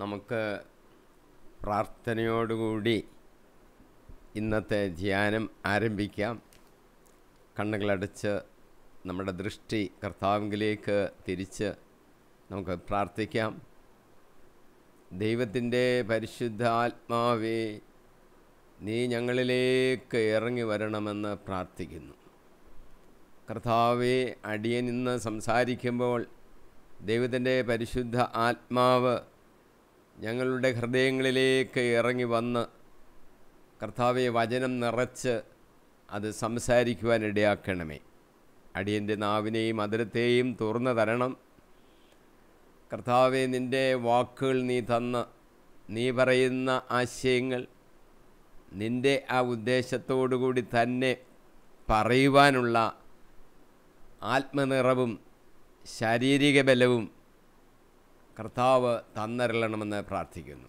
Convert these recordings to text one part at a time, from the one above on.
നമുക്ക് പ്രാർത്ഥനയോടുകൂടി ഇന്നത്തെ ധ്യാനം ആരംഭിക്കാം കണ്ണുകളടച്ച് നമ്മുടെ ദൃഷ്ടി കർത്താവിലേക്ക് തിരിച്ച് നമുക്ക് പ്രാർത്ഥിക്കാം ദൈവത്തിൻ്റെ പരിശുദ്ധാത്മാവേ നീ ഞങ്ങളിലേക്ക് ഇറങ്ങി വരണമെന്ന് പ്രാർത്ഥിക്കുന്നു കർത്താവെ അടിയൻ ഇന്ന് സംസാരിക്കുമ്പോൾ ദൈവത്തിൻ്റെ പരിശുദ്ധ ആത്മാവ് ഞങ്ങളുടെ ഹൃദയങ്ങളിലേക്ക് ഇറങ്ങി വന്ന് കർത്താവെ വചനം നിറച്ച് അത് സംസാരിക്കുവാനിടയാക്കണമേ അടിയൻ്റെ നാവിനെയും അതിരത്തെയും തുറന്നു തരണം കർത്താവെ നിൻ്റെ വാക്കുകൾ നീ തന്ന് നീ പറയുന്ന ആശയങ്ങൾ നിൻ്റെ ആ ഉദ്ദേശത്തോടുകൂടി തന്നെ പറയുവാനുള്ള ആത്മനിറവും ശാരീരിക ബലവും കർത്താവ് തന്നരളണമെന്ന് പ്രാർത്ഥിക്കുന്നു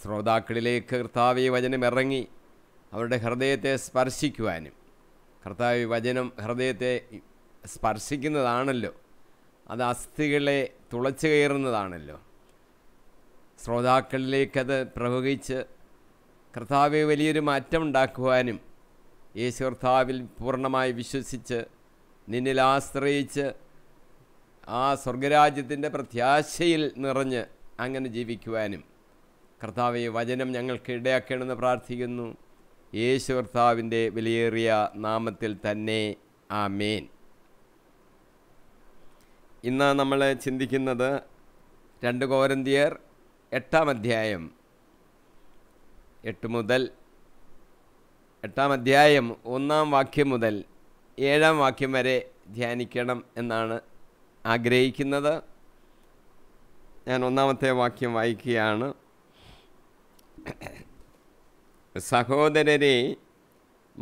ശ്രോതാക്കളിലേക്ക് കർത്താവ് വചനം ഇറങ്ങി അവരുടെ ഹൃദയത്തെ സ്പർശിക്കുവാനും കർത്താവ് വചനം ഹൃദയത്തെ സ്പർശിക്കുന്നതാണല്ലോ അത് അസ്ഥികളെ തുളച്ചു കയറുന്നതാണല്ലോ ശ്രോതാക്കളിലേക്കത് പ്രവഹിച്ച് കർത്താവെ വലിയൊരു മാറ്റം ഉണ്ടാക്കുവാനും യേശു കർത്താവിൽ പൂർണ്ണമായി വിശ്വസിച്ച് നിന്നിൽ ആശ്രയിച്ച് ആ സ്വർഗരാജ്യത്തിൻ്റെ പ്രത്യാശയിൽ നിറഞ്ഞ് അങ്ങനെ ജീവിക്കുവാനും കർത്താവ് വചനം ഞങ്ങൾക്ക് ഇടയാക്കണമെന്ന് പ്രാർത്ഥിക്കുന്നു യേശു കർത്താവിൻ്റെ വിലയേറിയ നാമത്തിൽ തന്നെ ആ മേൻ ഇന്ന് നമ്മൾ ചിന്തിക്കുന്നത് രണ്ട് കോരന്തിയർ എട്ടാം അധ്യായം എട്ട് മുതൽ എട്ടാം അധ്യായം ഒന്നാം വാക്യം മുതൽ ഏഴാം വാക്യം വരെ ധ്യാനിക്കണം എന്നാണ് ആഗ്രഹിക്കുന്നത് ഞാൻ ഒന്നാമത്തെ വാക്യം വായിക്കുകയാണ് സഹോദരരെ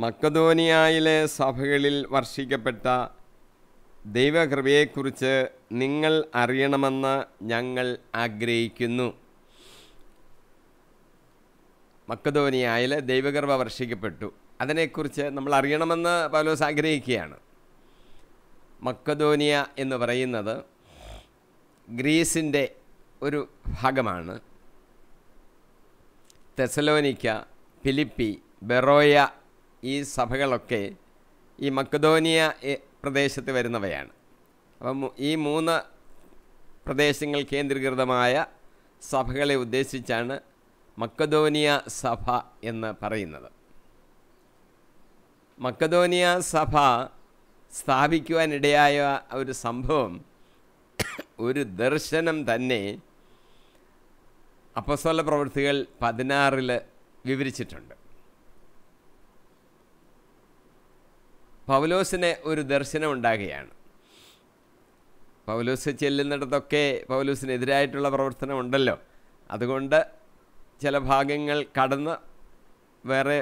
മക്കതോനിയായിലെ സഭകളിൽ വർഷിക്കപ്പെട്ട ദൈവകൃപയെക്കുറിച്ച് നിങ്ങൾ അറിയണമെന്ന് ഞങ്ങൾ ആഗ്രഹിക്കുന്നു മക്കതോനിയായിലെ ദൈവകൃപ വർഷിക്കപ്പെട്ടു അതിനെക്കുറിച്ച് നമ്മൾ അറിയണമെന്ന് പൗലോസ് ആഗ്രഹിക്കുകയാണ് മക്കദോനിയ എന്ന് പറയുന്നത് ഗ്രീസിൻ്റെ ഒരു ഭാഗമാണ് തെസലോനിക്ക ഫിലിപ്പി ബെറോയ ഈ സഭകളൊക്കെ ഈ മക്കദോനിയ പ്രദേശത്ത് വരുന്നവയാണ് അപ്പം ഈ മൂന്ന് പ്രദേശങ്ങൾ കേന്ദ്രീകൃതമായ സഭകളെ ഉദ്ദേശിച്ചാണ് മക്കദോനിയ സഭ എന്ന് പറയുന്നത് മക്കദോനിയ സഭ സ്ഥാപിക്കുവാനിടയായ ഒരു സംഭവം ഒരു ദർശനം തന്നെ അപ്പസ്വല പ്രവൃത്തികൾ പതിനാറിൽ വിവരിച്ചിട്ടുണ്ട് പൗലോസിന് ഒരു ദർശനം ഉണ്ടാകുകയാണ് പൗലോസ് ചെല്ലുന്നിടത്തൊക്കെ പൗലോസിനെതിരായിട്ടുള്ള പ്രവർത്തനം ഉണ്ടല്ലോ അതുകൊണ്ട് ചില ഭാഗങ്ങൾ കടന്ന് വേറെ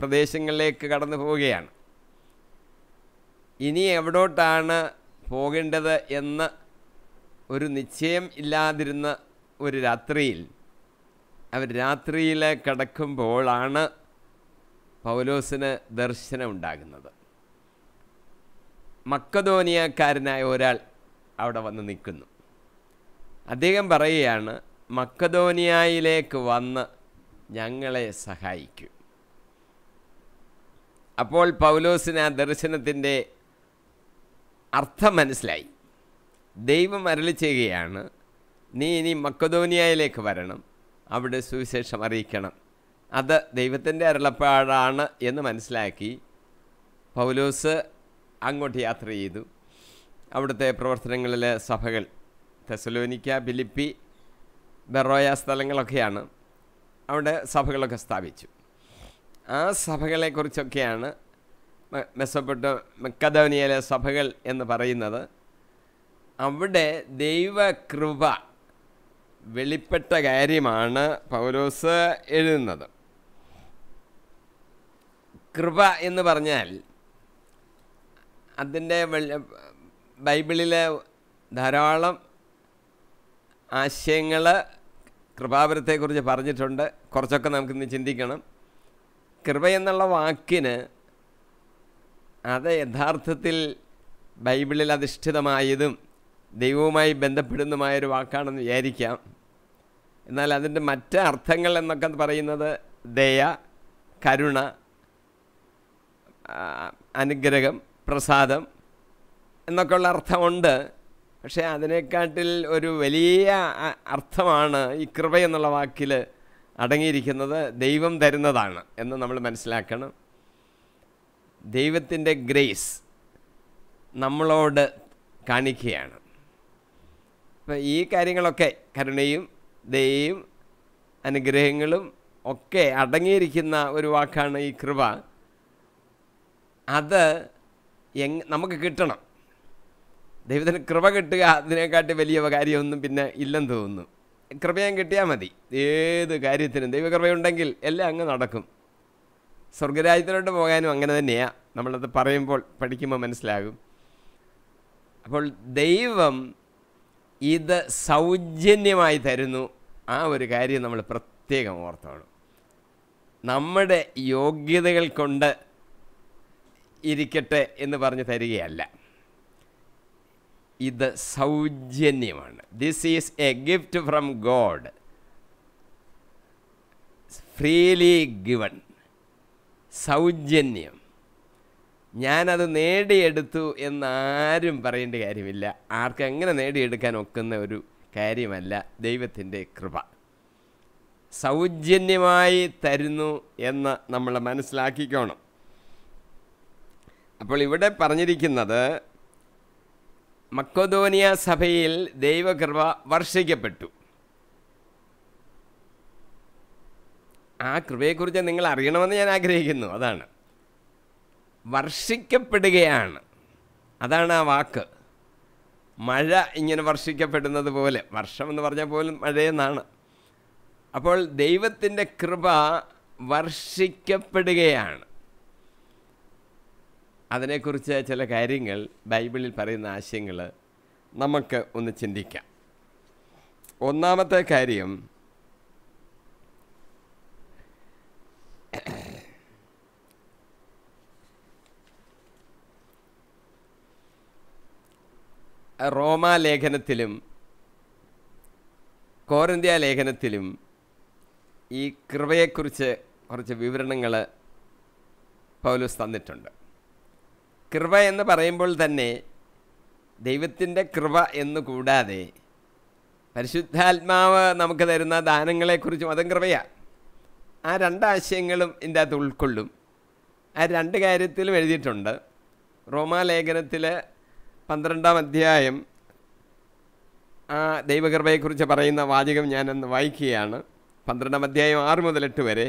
പ്രദേശങ്ങളിലേക്ക് കടന്നു പോവുകയാണ് ഇനി എവിടോട്ടാണ് പോകേണ്ടത് എന്ന് ഒരു നിശ്ചയം ഇല്ലാതിരുന്ന ഒരു രാത്രിയിൽ അവർ രാത്രിയിൽ കിടക്കുമ്പോഴാണ് പൗലോസിന് ദർശനം ഉണ്ടാകുന്നത് മക്കധോനിയക്കാരനായ ഒരാൾ അവിടെ വന്ന് നിൽക്കുന്നു അദ്ദേഹം പറയുകയാണ് മക്കധോനിയയിലേക്ക് വന്ന് ഞങ്ങളെ സഹായിക്കും അപ്പോൾ പൗലോസിന് ആ ദർശനത്തിൻ്റെ അർത്ഥം മനസ്സിലായി ദൈവം അരളി ചെയ്യുകയാണ് നീ ഇനി മക്കതോനിയയിലേക്ക് വരണം അവിടെ സുവിശേഷം അറിയിക്കണം അത് ദൈവത്തിൻ്റെ അരുളപ്പാടാണ് എന്ന് മനസ്സിലാക്കി പൗലോസ് അങ്ങോട്ട് യാത്ര ചെയ്തു അവിടുത്തെ പ്രവർത്തനങ്ങളിലെ സഭകൾ തെസലോനിക്ക ബിലിപ്പി ബെറോയ സ്ഥലങ്ങളൊക്കെയാണ് അവിടെ സഭകളൊക്കെ സ്ഥാപിച്ചു ആ സഭകളെക്കുറിച്ചൊക്കെയാണ് മെസ്സപ്പെട്ട മെക്കദോനിയയിലെ സഭകൾ എന്ന് പറയുന്നത് അവിടെ ദൈവകൃപ വെളിപ്പെട്ട കാര്യമാണ് പൗലോസ് എഴുതുന്നത് കൃപ എന്ന് പറഞ്ഞാൽ അതിൻ്റെ ബൈബിളിലെ ധാരാളം ആശയങ്ങൾ കൃപാപുരത്തെക്കുറിച്ച് പറഞ്ഞിട്ടുണ്ട് കുറച്ചൊക്കെ നമുക്കിന്ന് ചിന്തിക്കണം കൃപ എന്നുള്ള വാക്കിന് അത് യഥാർത്ഥത്തിൽ ബൈബിളിൽ അധിഷ്ഠിതമായതും ദൈവവുമായി ബന്ധപ്പെടുന്നതുമായൊരു വാക്കാണെന്ന് വിചാരിക്കാം എന്നാൽ അതിൻ്റെ മറ്റ് അർത്ഥങ്ങൾ എന്നൊക്കെ പറയുന്നത് ദയ കരുണ അനുഗ്രഹം പ്രസാദം എന്നൊക്കെയുള്ള അർത്ഥമുണ്ട് പക്ഷേ അതിനെക്കാട്ടിൽ ഒരു വലിയ അർത്ഥമാണ് ഈ കൃപ എന്നുള്ള വാക്കിൽ അടങ്ങിയിരിക്കുന്നത് ദൈവം തരുന്നതാണ് എന്ന് നമ്മൾ മനസ്സിലാക്കണം ദൈവത്തിൻ്റെ ഗ്രേസ് നമ്മളോട് കാണിക്കുകയാണ് അപ്പം ഈ കാര്യങ്ങളൊക്കെ കരുണയും ദയയും അനുഗ്രഹങ്ങളും ഒക്കെ അടങ്ങിയിരിക്കുന്ന ഒരു വാക്കാണ് ഈ കൃപ അത് എങ് നമുക്ക് കിട്ടണം ദൈവത്തിന് കൃപ കിട്ടുക അതിനെക്കാട്ടി വലിയ കാര്യമൊന്നും പിന്നെ ഇല്ലെന്ന് തോന്നുന്നു കൃപയാൻ കിട്ടിയാൽ മതി ഏത് കാര്യത്തിനും ദൈവകൃപയുണ്ടെങ്കിൽ എല്ലാം അങ്ങ് നടക്കും സ്വർഗരാജ്യത്തിലോട്ട് പോകാനും അങ്ങനെ തന്നെയാണ് നമ്മളത് പറയുമ്പോൾ പഠിക്കുമ്പോൾ മനസ്സിലാകും അപ്പോൾ ദൈവം ഇത് സൗജന്യമായി തരുന്നു ആ ഒരു കാര്യം നമ്മൾ പ്രത്യേകം ഓർത്തോണം നമ്മുടെ യോഗ്യതകൾ കൊണ്ട് ഇരിക്കട്ടെ എന്ന് പറഞ്ഞ് തരികയല്ല ഇത് സൗജന്യമാണ് this is a gift from God freely given സൗജന്യം ഞാനത് നേടിയെടുത്തു എന്നാരും പറയേണ്ട കാര്യമില്ല ആർക്കെങ്ങനെ നേടിയെടുക്കാൻ ഒക്കുന്ന ഒരു കാര്യമല്ല ദൈവത്തിൻ്റെ കൃപ സൗജന്യമായി തരുന്നു എന്ന് നമ്മൾ മനസ്സിലാക്കിക്കോണം അപ്പോൾ ഇവിടെ പറഞ്ഞിരിക്കുന്നത് മക്കോദോനിയ സഭയിൽ ദൈവകൃപ വർഷിക്കപ്പെട്ടു ആ കൃപയെക്കുറിച്ച് നിങ്ങൾ അറിയണമെന്ന് ഞാൻ ആഗ്രഹിക്കുന്നു അതാണ് വർഷിക്കപ്പെടുകയാണ് അതാണ് ആ വാക്ക് മഴ ഇങ്ങനെ വർഷിക്കപ്പെടുന്നത് പോലെ വർഷം എന്ന് പറഞ്ഞാൽ പോലും മഴയെന്നാണ് അപ്പോൾ ദൈവത്തിൻ്റെ കൃപ വർഷിക്കപ്പെടുകയാണ് അതിനെക്കുറിച്ച് ചില കാര്യങ്ങൾ ബൈബിളിൽ പറയുന്ന ആശയങ്ങൾ നമുക്ക് ഒന്ന് ചിന്തിക്കാം ഒന്നാമത്തെ കാര്യം ലേഖനത്തിലും കോരന്ത്യ ലേഖനത്തിലും ഈ കൃപയെക്കുറിച്ച് കുറച്ച് വിവരണങ്ങൾ പൗലൂസ് തന്നിട്ടുണ്ട് കൃപ എന്ന് പറയുമ്പോൾ തന്നെ ദൈവത്തിൻ്റെ കൃപ എന്ന് കൂടാതെ പരിശുദ്ധാത്മാവ് നമുക്ക് തരുന്ന ദാനങ്ങളെക്കുറിച്ചും അതും കൃപയാണ് ആ രണ്ടാശയങ്ങളും ഇതിൻ്റെ അകത്ത് ഉൾക്കൊള്ളും ആ രണ്ട് കാര്യത്തിലും എഴുതിയിട്ടുണ്ട് റോമാലേഖനത്തിൽ പന്ത്രണ്ടാം അധ്യായം ആ ദൈവകൃപയെക്കുറിച്ച് പറയുന്ന വാചകം ഞാനൊന്ന് വായിക്കുകയാണ് പന്ത്രണ്ടാം അധ്യായം ആറ് മുതൽ എട്ട് വരെ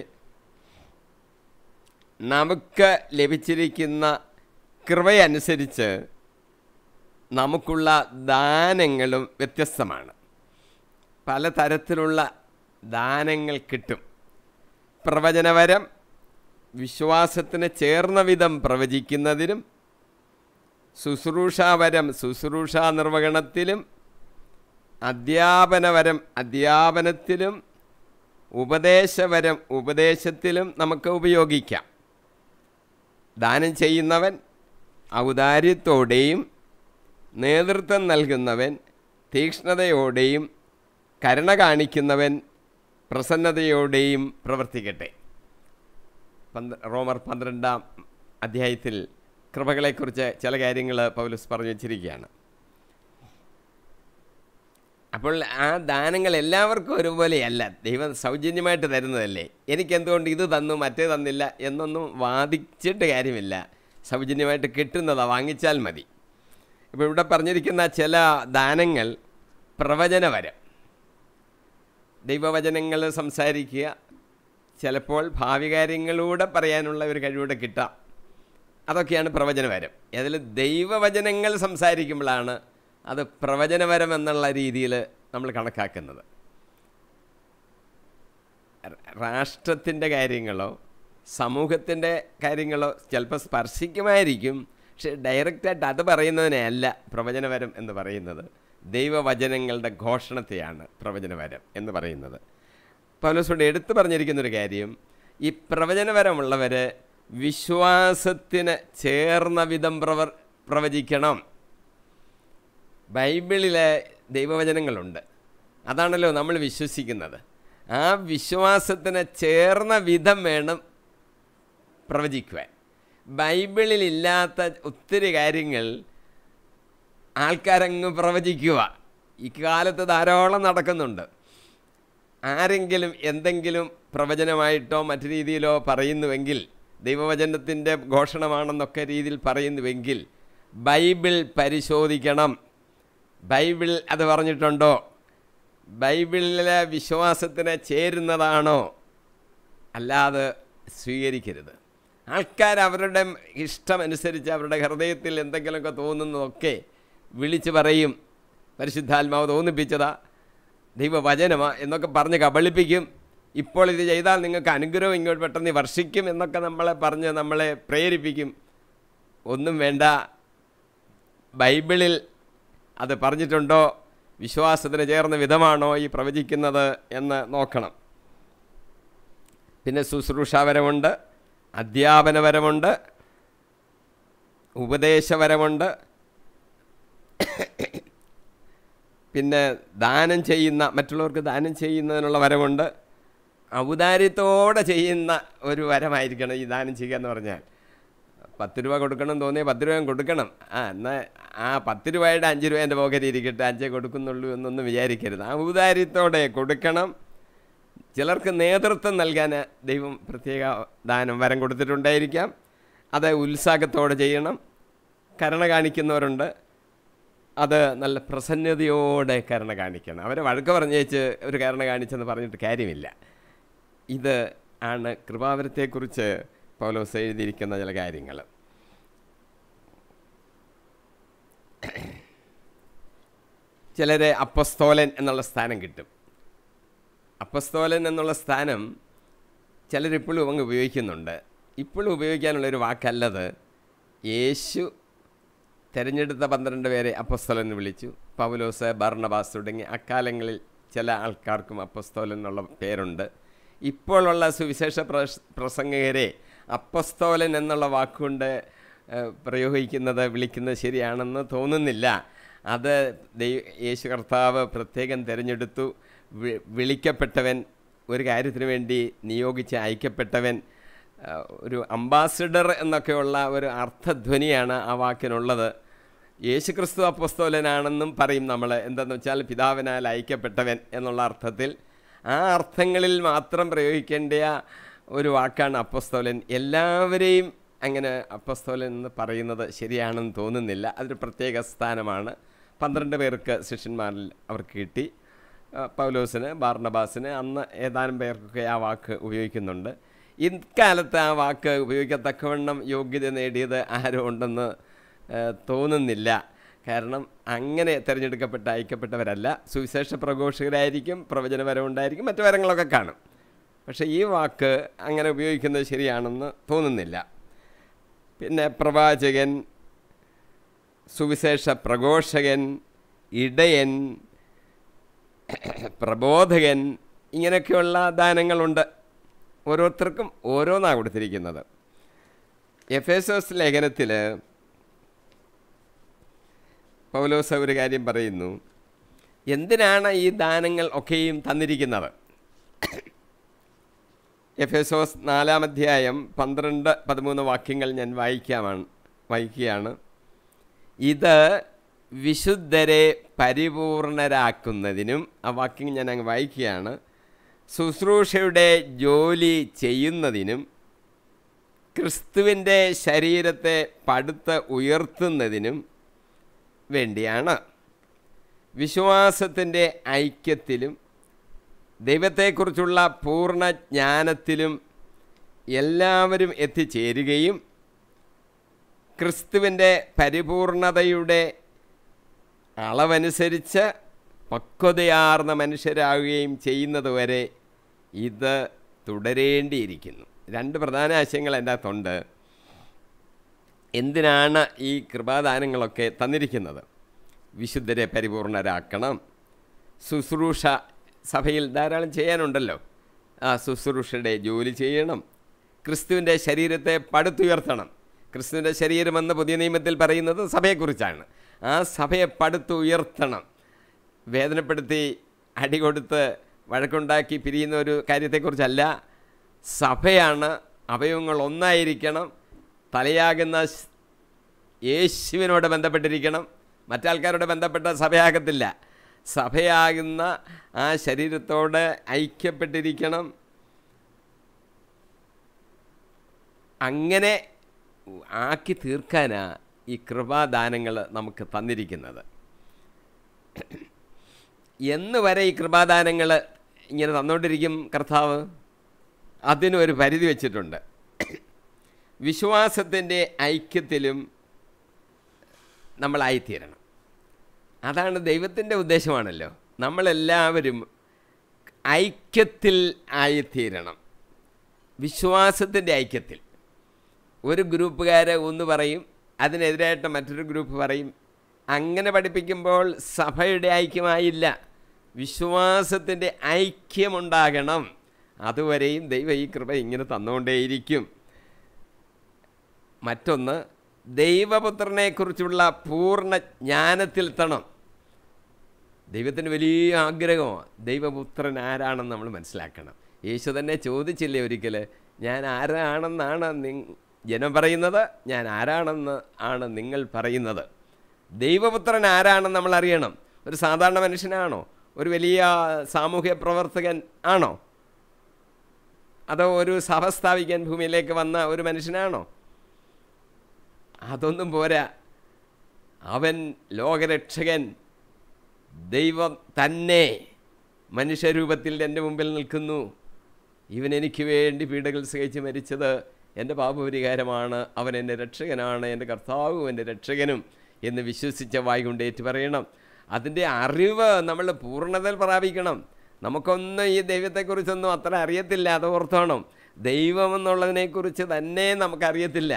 നമുക്ക് ലഭിച്ചിരിക്കുന്ന കൃപയനുസരിച്ച് നമുക്കുള്ള ദാനങ്ങളും വ്യത്യസ്തമാണ് പലതരത്തിലുള്ള ദാനങ്ങൾ കിട്ടും പ്രവചനവരം വിശ്വാസത്തിന് ചേർന്ന വിധം പ്രവചിക്കുന്നതിനും ശുശ്രൂഷാവരം ശുശ്രൂഷാ നിർവഹണത്തിലും അധ്യാപനവരം അധ്യാപനത്തിലും ഉപദേശവരം ഉപദേശത്തിലും നമുക്ക് ഉപയോഗിക്കാം ദാനം ചെയ്യുന്നവൻ ഔദാര്യത്തോടെയും നേതൃത്വം നൽകുന്നവൻ തീക്ഷ്ണതയോടെയും കരുണ കാണിക്കുന്നവൻ പ്രസന്നതയോടെയും പ്രവർത്തിക്കട്ടെ പന്ത് റോമർ പന്ത്രണ്ടാം അധ്യായത്തിൽ കൃപകളെക്കുറിച്ച് ചില കാര്യങ്ങൾ പൗലസ് പറഞ്ഞു വച്ചിരിക്കുകയാണ് അപ്പോൾ ആ ദാനങ്ങൾ എല്ലാവർക്കും ഒരുപോലെയല്ല ദൈവം സൗജന്യമായിട്ട് തരുന്നതല്ലേ എനിക്കെന്തുകൊണ്ട് ഇത് തന്നു മറ്റേ തന്നില്ല എന്നൊന്നും വാദിച്ചിട്ട് കാര്യമില്ല സൗജന്യമായിട്ട് കിട്ടുന്നതാണ് വാങ്ങിച്ചാൽ മതി ഇപ്പോൾ ഇവിടെ പറഞ്ഞിരിക്കുന്ന ചില ദാനങ്ങൾ പ്രവചനവരം ദൈവവചനങ്ങൾ സംസാരിക്കുക ചിലപ്പോൾ ഭാവി കാര്യങ്ങളിലൂടെ പറയാനുള്ള ഒരു കഴിവൂടെ കിട്ടാം അതൊക്കെയാണ് പ്രവചനവരം അതിൽ ദൈവവചനങ്ങൾ സംസാരിക്കുമ്പോഴാണ് അത് പ്രവചനവരം എന്നുള്ള രീതിയിൽ നമ്മൾ കണക്കാക്കുന്നത് രാഷ്ട്രത്തിൻ്റെ കാര്യങ്ങളോ സമൂഹത്തിൻ്റെ കാര്യങ്ങളോ ചിലപ്പോൾ സ്പർശിക്കുമായിരിക്കും പക്ഷേ ഡയറക്റ്റായിട്ട് അത് പറയുന്നതിനെയല്ല പ്രവചനവരം എന്ന് പറയുന്നത് ദൈവവചനങ്ങളുടെ ഘോഷണത്തെയാണ് പ്രവചനവരം എന്ന് പറയുന്നത് പൗലോസോട് എടുത്തു പറഞ്ഞിരിക്കുന്നൊരു കാര്യം ഈ പ്രവചനവരമുള്ളവർ വിശ്വാസത്തിന് ചേർന്ന വിധം പ്രവർ പ്രവചിക്കണം ബൈബിളിലെ ദൈവവചനങ്ങളുണ്ട് അതാണല്ലോ നമ്മൾ വിശ്വസിക്കുന്നത് ആ വിശ്വാസത്തിന് ചേർന്ന വിധം വേണം പ്രവചിക്കുവാൻ ബൈബിളിലില്ലാത്ത ഒത്തിരി കാര്യങ്ങൾ ആൾക്കാരങ്ങ് പ്രവചിക്കുക ഇക്കാലത്ത് ധാരാളം നടക്കുന്നുണ്ട് ആരെങ്കിലും എന്തെങ്കിലും പ്രവചനമായിട്ടോ മറ്റു രീതിയിലോ പറയുന്നുവെങ്കിൽ ദൈവവചനത്തിൻ്റെ ഘോഷണമാണെന്നൊക്കെ രീതിയിൽ പറയുന്നുവെങ്കിൽ ബൈബിൾ പരിശോധിക്കണം ബൈബിൾ അത് പറഞ്ഞിട്ടുണ്ടോ ബൈബിളിലെ വിശ്വാസത്തിന് ചേരുന്നതാണോ അല്ലാതെ സ്വീകരിക്കരുത് ആൾക്കാർ അവരുടെ ഇഷ്ടമനുസരിച്ച് അവരുടെ ഹൃദയത്തിൽ എന്തെങ്കിലുമൊക്കെ തോന്നുന്നതൊക്കെ വിളിച്ചു പറയും പരിശുദ്ധാത്മാവ് തോന്നിപ്പിച്ചതാ ദൈവവചനമാ എന്നൊക്കെ പറഞ്ഞ് കബളിപ്പിക്കും ഇപ്പോൾ ഇത് ചെയ്താൽ നിങ്ങൾക്ക് അനുഗ്രഹം ഇങ്ങോട്ട് പെട്ടെന്ന് വർഷിക്കും എന്നൊക്കെ നമ്മളെ പറഞ്ഞ് നമ്മളെ പ്രേരിപ്പിക്കും ഒന്നും വേണ്ട ബൈബിളിൽ അത് പറഞ്ഞിട്ടുണ്ടോ വിശ്വാസത്തിന് ചേർന്ന വിധമാണോ ഈ പ്രവചിക്കുന്നത് എന്ന് നോക്കണം പിന്നെ ശുശ്രൂഷാപരമുണ്ട് അധ്യാപനപരമുണ്ട് ഉപദേശപരമുണ്ട് പിന്നെ ദാനം ചെയ്യുന്ന മറ്റുള്ളവർക്ക് ദാനം ചെയ്യുന്നതിനുള്ള വരവുണ്ട് ഔദാര്യത്തോടെ ചെയ്യുന്ന ഒരു വരമായിരിക്കണം ഈ ദാനം ചെയ്യുക എന്ന് പറഞ്ഞാൽ പത്ത് രൂപ കൊടുക്കണം തോന്നിയാൽ പത്ത് രൂപയും കൊടുക്കണം ആ എന്നാൽ ആ പത്ത് രൂപയുടെ അഞ്ച് രൂപ എൻ്റെ പോകരി ഇരിക്കട്ടെ അഞ്ചേ കൊടുക്കുന്നുള്ളൂ എന്നൊന്നും വിചാരിക്കരുത് ആ ഔദാര്യത്തോടെ കൊടുക്കണം ചിലർക്ക് നേതൃത്വം നൽകാൻ ദൈവം പ്രത്യേക ദാനം വരം കൊടുത്തിട്ടുണ്ടായിരിക്കാം അത് ഉത്സാഹത്തോടെ ചെയ്യണം കരുണ കാണിക്കുന്നവരുണ്ട് അത് നല്ല പ്രസന്നതയോടെ കരണ കാണിക്കണം അവരെ വഴക്ക് പറഞ്ഞേച്ച് ഒരു കരണ കാണിച്ചെന്ന് പറഞ്ഞിട്ട് കാര്യമില്ല ഇത് ആണ് കൃപാവരത്തെക്കുറിച്ച് പൗലോസ് എഴുതിയിരിക്കുന്ന ചില കാര്യങ്ങൾ ചിലരെ അപ്പസ്തോലൻ എന്നുള്ള സ്ഥാനം കിട്ടും അപ്പസ്തോലൻ എന്നുള്ള സ്ഥാനം ചിലരിപ്പോഴും അങ്ങ് ഉപയോഗിക്കുന്നുണ്ട് ഇപ്പോഴും ഉപയോഗിക്കാനുള്ളൊരു വാക്കല്ലത് യേശു തെരഞ്ഞെടുത്ത പന്ത്രണ്ട് പേരെ അപ്പസ്തോലെന്ന് വിളിച്ചു പൗലോസ് ഭർണബാസ് തുടങ്ങി അക്കാലങ്ങളിൽ ചില ആൾക്കാർക്കും അപ്പസ്തോലൻ എന്നുള്ള പേരുണ്ട് ഇപ്പോഴുള്ള സുവിശേഷ പ്രസംഗകരെ അപ്പസ്തോലൻ എന്നുള്ള വാക്കുകൊണ്ട് പ്രയോഗിക്കുന്നത് വിളിക്കുന്നത് ശരിയാണെന്ന് തോന്നുന്നില്ല അത് യേശു കർത്താവ് പ്രത്യേകം തിരഞ്ഞെടുത്തു വിളിക്കപ്പെട്ടവൻ ഒരു കാര്യത്തിന് വേണ്ടി നിയോഗിച്ച് അയക്കപ്പെട്ടവൻ ഒരു അംബാസിഡർ എന്നൊക്കെയുള്ള ഒരു അർത്ഥധ്വനിയാണ് ആ വാക്കിനുള്ളത് ക്രിസ്തു അപ്പസ്തോലനാണെന്നും പറയും നമ്മൾ എന്തെന്ന് വെച്ചാൽ പിതാവിനാൽ അയക്കപ്പെട്ടവൻ എന്നുള്ള അർത്ഥത്തിൽ ആ അർത്ഥങ്ങളിൽ മാത്രം പ്രയോഗിക്കേണ്ട ഒരു വാക്കാണ് അപ്പസ്തോലൻ എല്ലാവരെയും അങ്ങനെ അപ്പസ്തോലൻ എന്ന് പറയുന്നത് ശരിയാണെന്ന് തോന്നുന്നില്ല അതൊരു പ്രത്യേക സ്ഥാനമാണ് പന്ത്രണ്ട് പേർക്ക് ശിഷ്യന്മാരിൽ അവർക്ക് കിട്ടി പൗലോസിന് ബാർണബാസിന് അന്ന് ഏതാനും പേർക്കൊക്കെ ആ വാക്ക് ഉപയോഗിക്കുന്നുണ്ട് ഇക്കാലത്ത് ആ വാക്ക് ഉപയോഗിക്കത്തക്കവണ്ണം യോഗ്യത നേടിയത് ആരും ഉണ്ടെന്ന് തോന്നുന്നില്ല കാരണം അങ്ങനെ തിരഞ്ഞെടുക്കപ്പെട്ട അയക്കപ്പെട്ടവരല്ല സുവിശേഷ പ്രഘോഷകരായിരിക്കും പ്രവചനപരമുണ്ടായിരിക്കും മറ്റു വരങ്ങളൊക്കെ കാണും പക്ഷേ ഈ വാക്ക് അങ്ങനെ ഉപയോഗിക്കുന്നത് ശരിയാണെന്ന് തോന്നുന്നില്ല പിന്നെ പ്രവാചകൻ സുവിശേഷ പ്രഘോഷകൻ ഇടയൻ പ്രബോധകൻ ഇങ്ങനെയൊക്കെയുള്ള ദാനങ്ങളുണ്ട് ഓരോരുത്തർക്കും ഓരോന്നാണ് കൊടുത്തിരിക്കുന്നത് എസ് ലേഖനത്തിൽ പൗലോസ ഒരു കാര്യം പറയുന്നു എന്തിനാണ് ഈ ദാനങ്ങൾ ഒക്കെയും തന്നിരിക്കുന്നത് എഫേസോസ് നാലാം അധ്യായം പന്ത്രണ്ട് പതിമൂന്ന് വാക്യങ്ങൾ ഞാൻ വായിക്കാമാണ് വായിക്കുകയാണ് ഇത് വിശുദ്ധരെ പരിപൂർണരാക്കുന്നതിനും ആ വാക്യങ്ങൾ ഞാൻ അങ്ങ് വായിക്കുകയാണ് ശുശ്രൂഷയുടെ ജോലി ചെയ്യുന്നതിനും ക്രിസ്തുവിൻ്റെ ശരീരത്തെ പടുത്ത് ഉയർത്തുന്നതിനും വേണ്ടിയാണ് വിശ്വാസത്തിൻ്റെ ഐക്യത്തിലും ദൈവത്തെക്കുറിച്ചുള്ള പൂർണ്ണ ജ്ഞാനത്തിലും എല്ലാവരും എത്തിച്ചേരുകയും ക്രിസ്തുവിൻ്റെ പരിപൂർണതയുടെ അളവനുസരിച്ച് പക്വതയാർന്ന മനുഷ്യരാകുകയും ചെയ്യുന്നതുവരെ ഇത് തുടരേണ്ടിയിരിക്കുന്നു രണ്ട് പ്രധാന ആശയങ്ങൾ എൻ്റെ അകത്തുണ്ട് എന്തിനാണ് ഈ കൃപാദാനങ്ങളൊക്കെ തന്നിരിക്കുന്നത് വിശുദ്ധരെ പരിപൂർണരാക്കണം ശുശ്രൂഷ സഭയിൽ ധാരാളം ചെയ്യാനുണ്ടല്ലോ ആ ശുശ്രൂഷയുടെ ജോലി ചെയ്യണം ക്രിസ്തുവിൻ്റെ ശരീരത്തെ പടുത്തുയർത്തണം ക്രിസ്തുവിൻ്റെ ശരീരമെന്ന് പുതിയ നിയമത്തിൽ പറയുന്നത് സഭയെക്കുറിച്ചാണ് ആ സഭയെ പടുത്തുയർത്തണം വേദനപ്പെടുത്തി അടികൊടുത്ത് വഴക്കുണ്ടാക്കി പിരിയുന്ന ഒരു കാര്യത്തെക്കുറിച്ചല്ല സഭയാണ് അവയവങ്ങൾ ഒന്നായിരിക്കണം തലയാകുന്ന യേശുവിനോട് ബന്ധപ്പെട്ടിരിക്കണം മറ്റാൾക്കാരോട് ബന്ധപ്പെട്ട സഭയാകത്തില്ല സഭയാകുന്ന ആ ശരീരത്തോട് ഐക്യപ്പെട്ടിരിക്കണം അങ്ങനെ ആക്കി തീർക്കാനാണ് ഈ കൃപാദാനങ്ങൾ നമുക്ക് തന്നിരിക്കുന്നത് എന്നുവരെ ഈ കൃപാദാനങ്ങൾ ഇങ്ങനെ തന്നുകൊണ്ടിരിക്കും കർത്താവ് അതിനൊരു പരിധി വെച്ചിട്ടുണ്ട് വിശ്വാസത്തിൻ്റെ ഐക്യത്തിലും നമ്മളായിത്തീരണം അതാണ് ദൈവത്തിൻ്റെ ഉദ്ദേശമാണല്ലോ നമ്മളെല്ലാവരും ഐക്യത്തിൽ ആയിത്തീരണം വിശ്വാസത്തിൻ്റെ ഐക്യത്തിൽ ഒരു ഗ്രൂപ്പുകാരെ ഒന്ന് പറയും അതിനെതിരായിട്ട് മറ്റൊരു ഗ്രൂപ്പ് പറയും അങ്ങനെ പഠിപ്പിക്കുമ്പോൾ സഭയുടെ ഐക്യമായില്ല വിശ്വാസത്തിൻ്റെ ഐക്യമുണ്ടാകണം അതുവരെയും ദൈവം ഈ കൃപ ഇങ്ങനെ തന്നുകൊണ്ടേയിരിക്കും മറ്റൊന്ന് ദൈവപുത്രനെക്കുറിച്ചുള്ള പൂർണ്ണ ജ്ഞാനത്തിലെത്തണം ദൈവത്തിന് വലിയ ആഗ്രഹമാണ് ദൈവപുത്രൻ ആരാണെന്ന് നമ്മൾ മനസ്സിലാക്കണം യേശു തന്നെ ചോദിച്ചില്ലേ ഒരിക്കൽ ഞാൻ ആരാണെന്നാണ് നി ജനം പറയുന്നത് ഞാൻ ആരാണെന്ന് ആണ് നിങ്ങൾ പറയുന്നത് ദൈവപുത്രൻ ആരാണെന്ന് നമ്മൾ അറിയണം ഒരു സാധാരണ മനുഷ്യനാണോ ഒരു വലിയ സാമൂഹ്യ പ്രവർത്തകൻ ആണോ അതോ ഒരു സഭ സ്ഥാപിക്കാൻ ഭൂമിയിലേക്ക് വന്ന ഒരു മനുഷ്യനാണോ അതൊന്നും പോരാ അവൻ ലോകരക്ഷകൻ ദൈവം തന്നെ മനുഷ്യരൂപത്തിൽ എൻ്റെ മുമ്പിൽ നിൽക്കുന്നു ഇവൻ എനിക്ക് വേണ്ടി പീഡകൾ സഹിച്ച് മരിച്ചത് എൻ്റെ പാപപരിഹാരമാണ് അവൻ എൻ്റെ രക്ഷകനാണ് എൻ്റെ കർത്താവും എൻ്റെ രക്ഷകനും എന്ന് വിശ്വസിച്ച കൊണ്ടേറ്റ് പറയണം അതിൻ്റെ അറിവ് നമ്മൾ പൂർണ്ണതയിൽ പ്രാപിക്കണം നമുക്കൊന്നും ഈ ദൈവത്തെക്കുറിച്ചൊന്നും അത്ര അറിയത്തില്ല അത് ഓർത്തോണം ദൈവം എന്നുള്ളതിനെക്കുറിച്ച് തന്നെ നമുക്കറിയത്തില്ല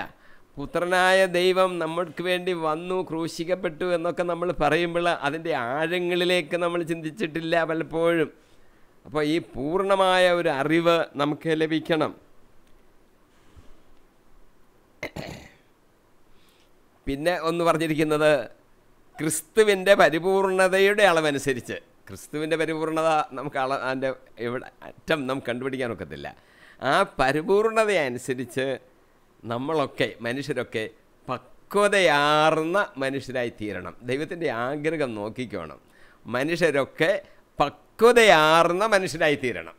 പുത്രനായ ദൈവം നമ്മൾക്ക് വേണ്ടി വന്നു ക്രൂശിക്കപ്പെട്ടു എന്നൊക്കെ നമ്മൾ പറയുമ്പോൾ അതിൻ്റെ ആഴങ്ങളിലേക്ക് നമ്മൾ ചിന്തിച്ചിട്ടില്ല പലപ്പോഴും അപ്പോൾ ഈ പൂർണ്ണമായ ഒരു അറിവ് നമുക്ക് ലഭിക്കണം പിന്നെ ഒന്ന് പറഞ്ഞിരിക്കുന്നത് ക്രിസ്തുവിൻ്റെ പരിപൂർണതയുടെ അളവനുസരിച്ച് ക്രിസ്തുവിൻ്റെ പരിപൂർണത നമുക്ക് അള അതിൻ്റെ എവിടെ അറ്റം നമുക്ക് കണ്ടുപിടിക്കാൻ ഒക്കത്തില്ല ആ പരിപൂർണത അനുസരിച്ച് നമ്മളൊക്കെ മനുഷ്യരൊക്കെ പക്വതയാർന്ന മനുഷ്യരായി തീരണം ദൈവത്തിൻ്റെ ആഗ്രഹം നോക്കിക്കോണം മനുഷ്യരൊക്കെ പക്വതയാർന്ന മനുഷ്യരായി തീരണം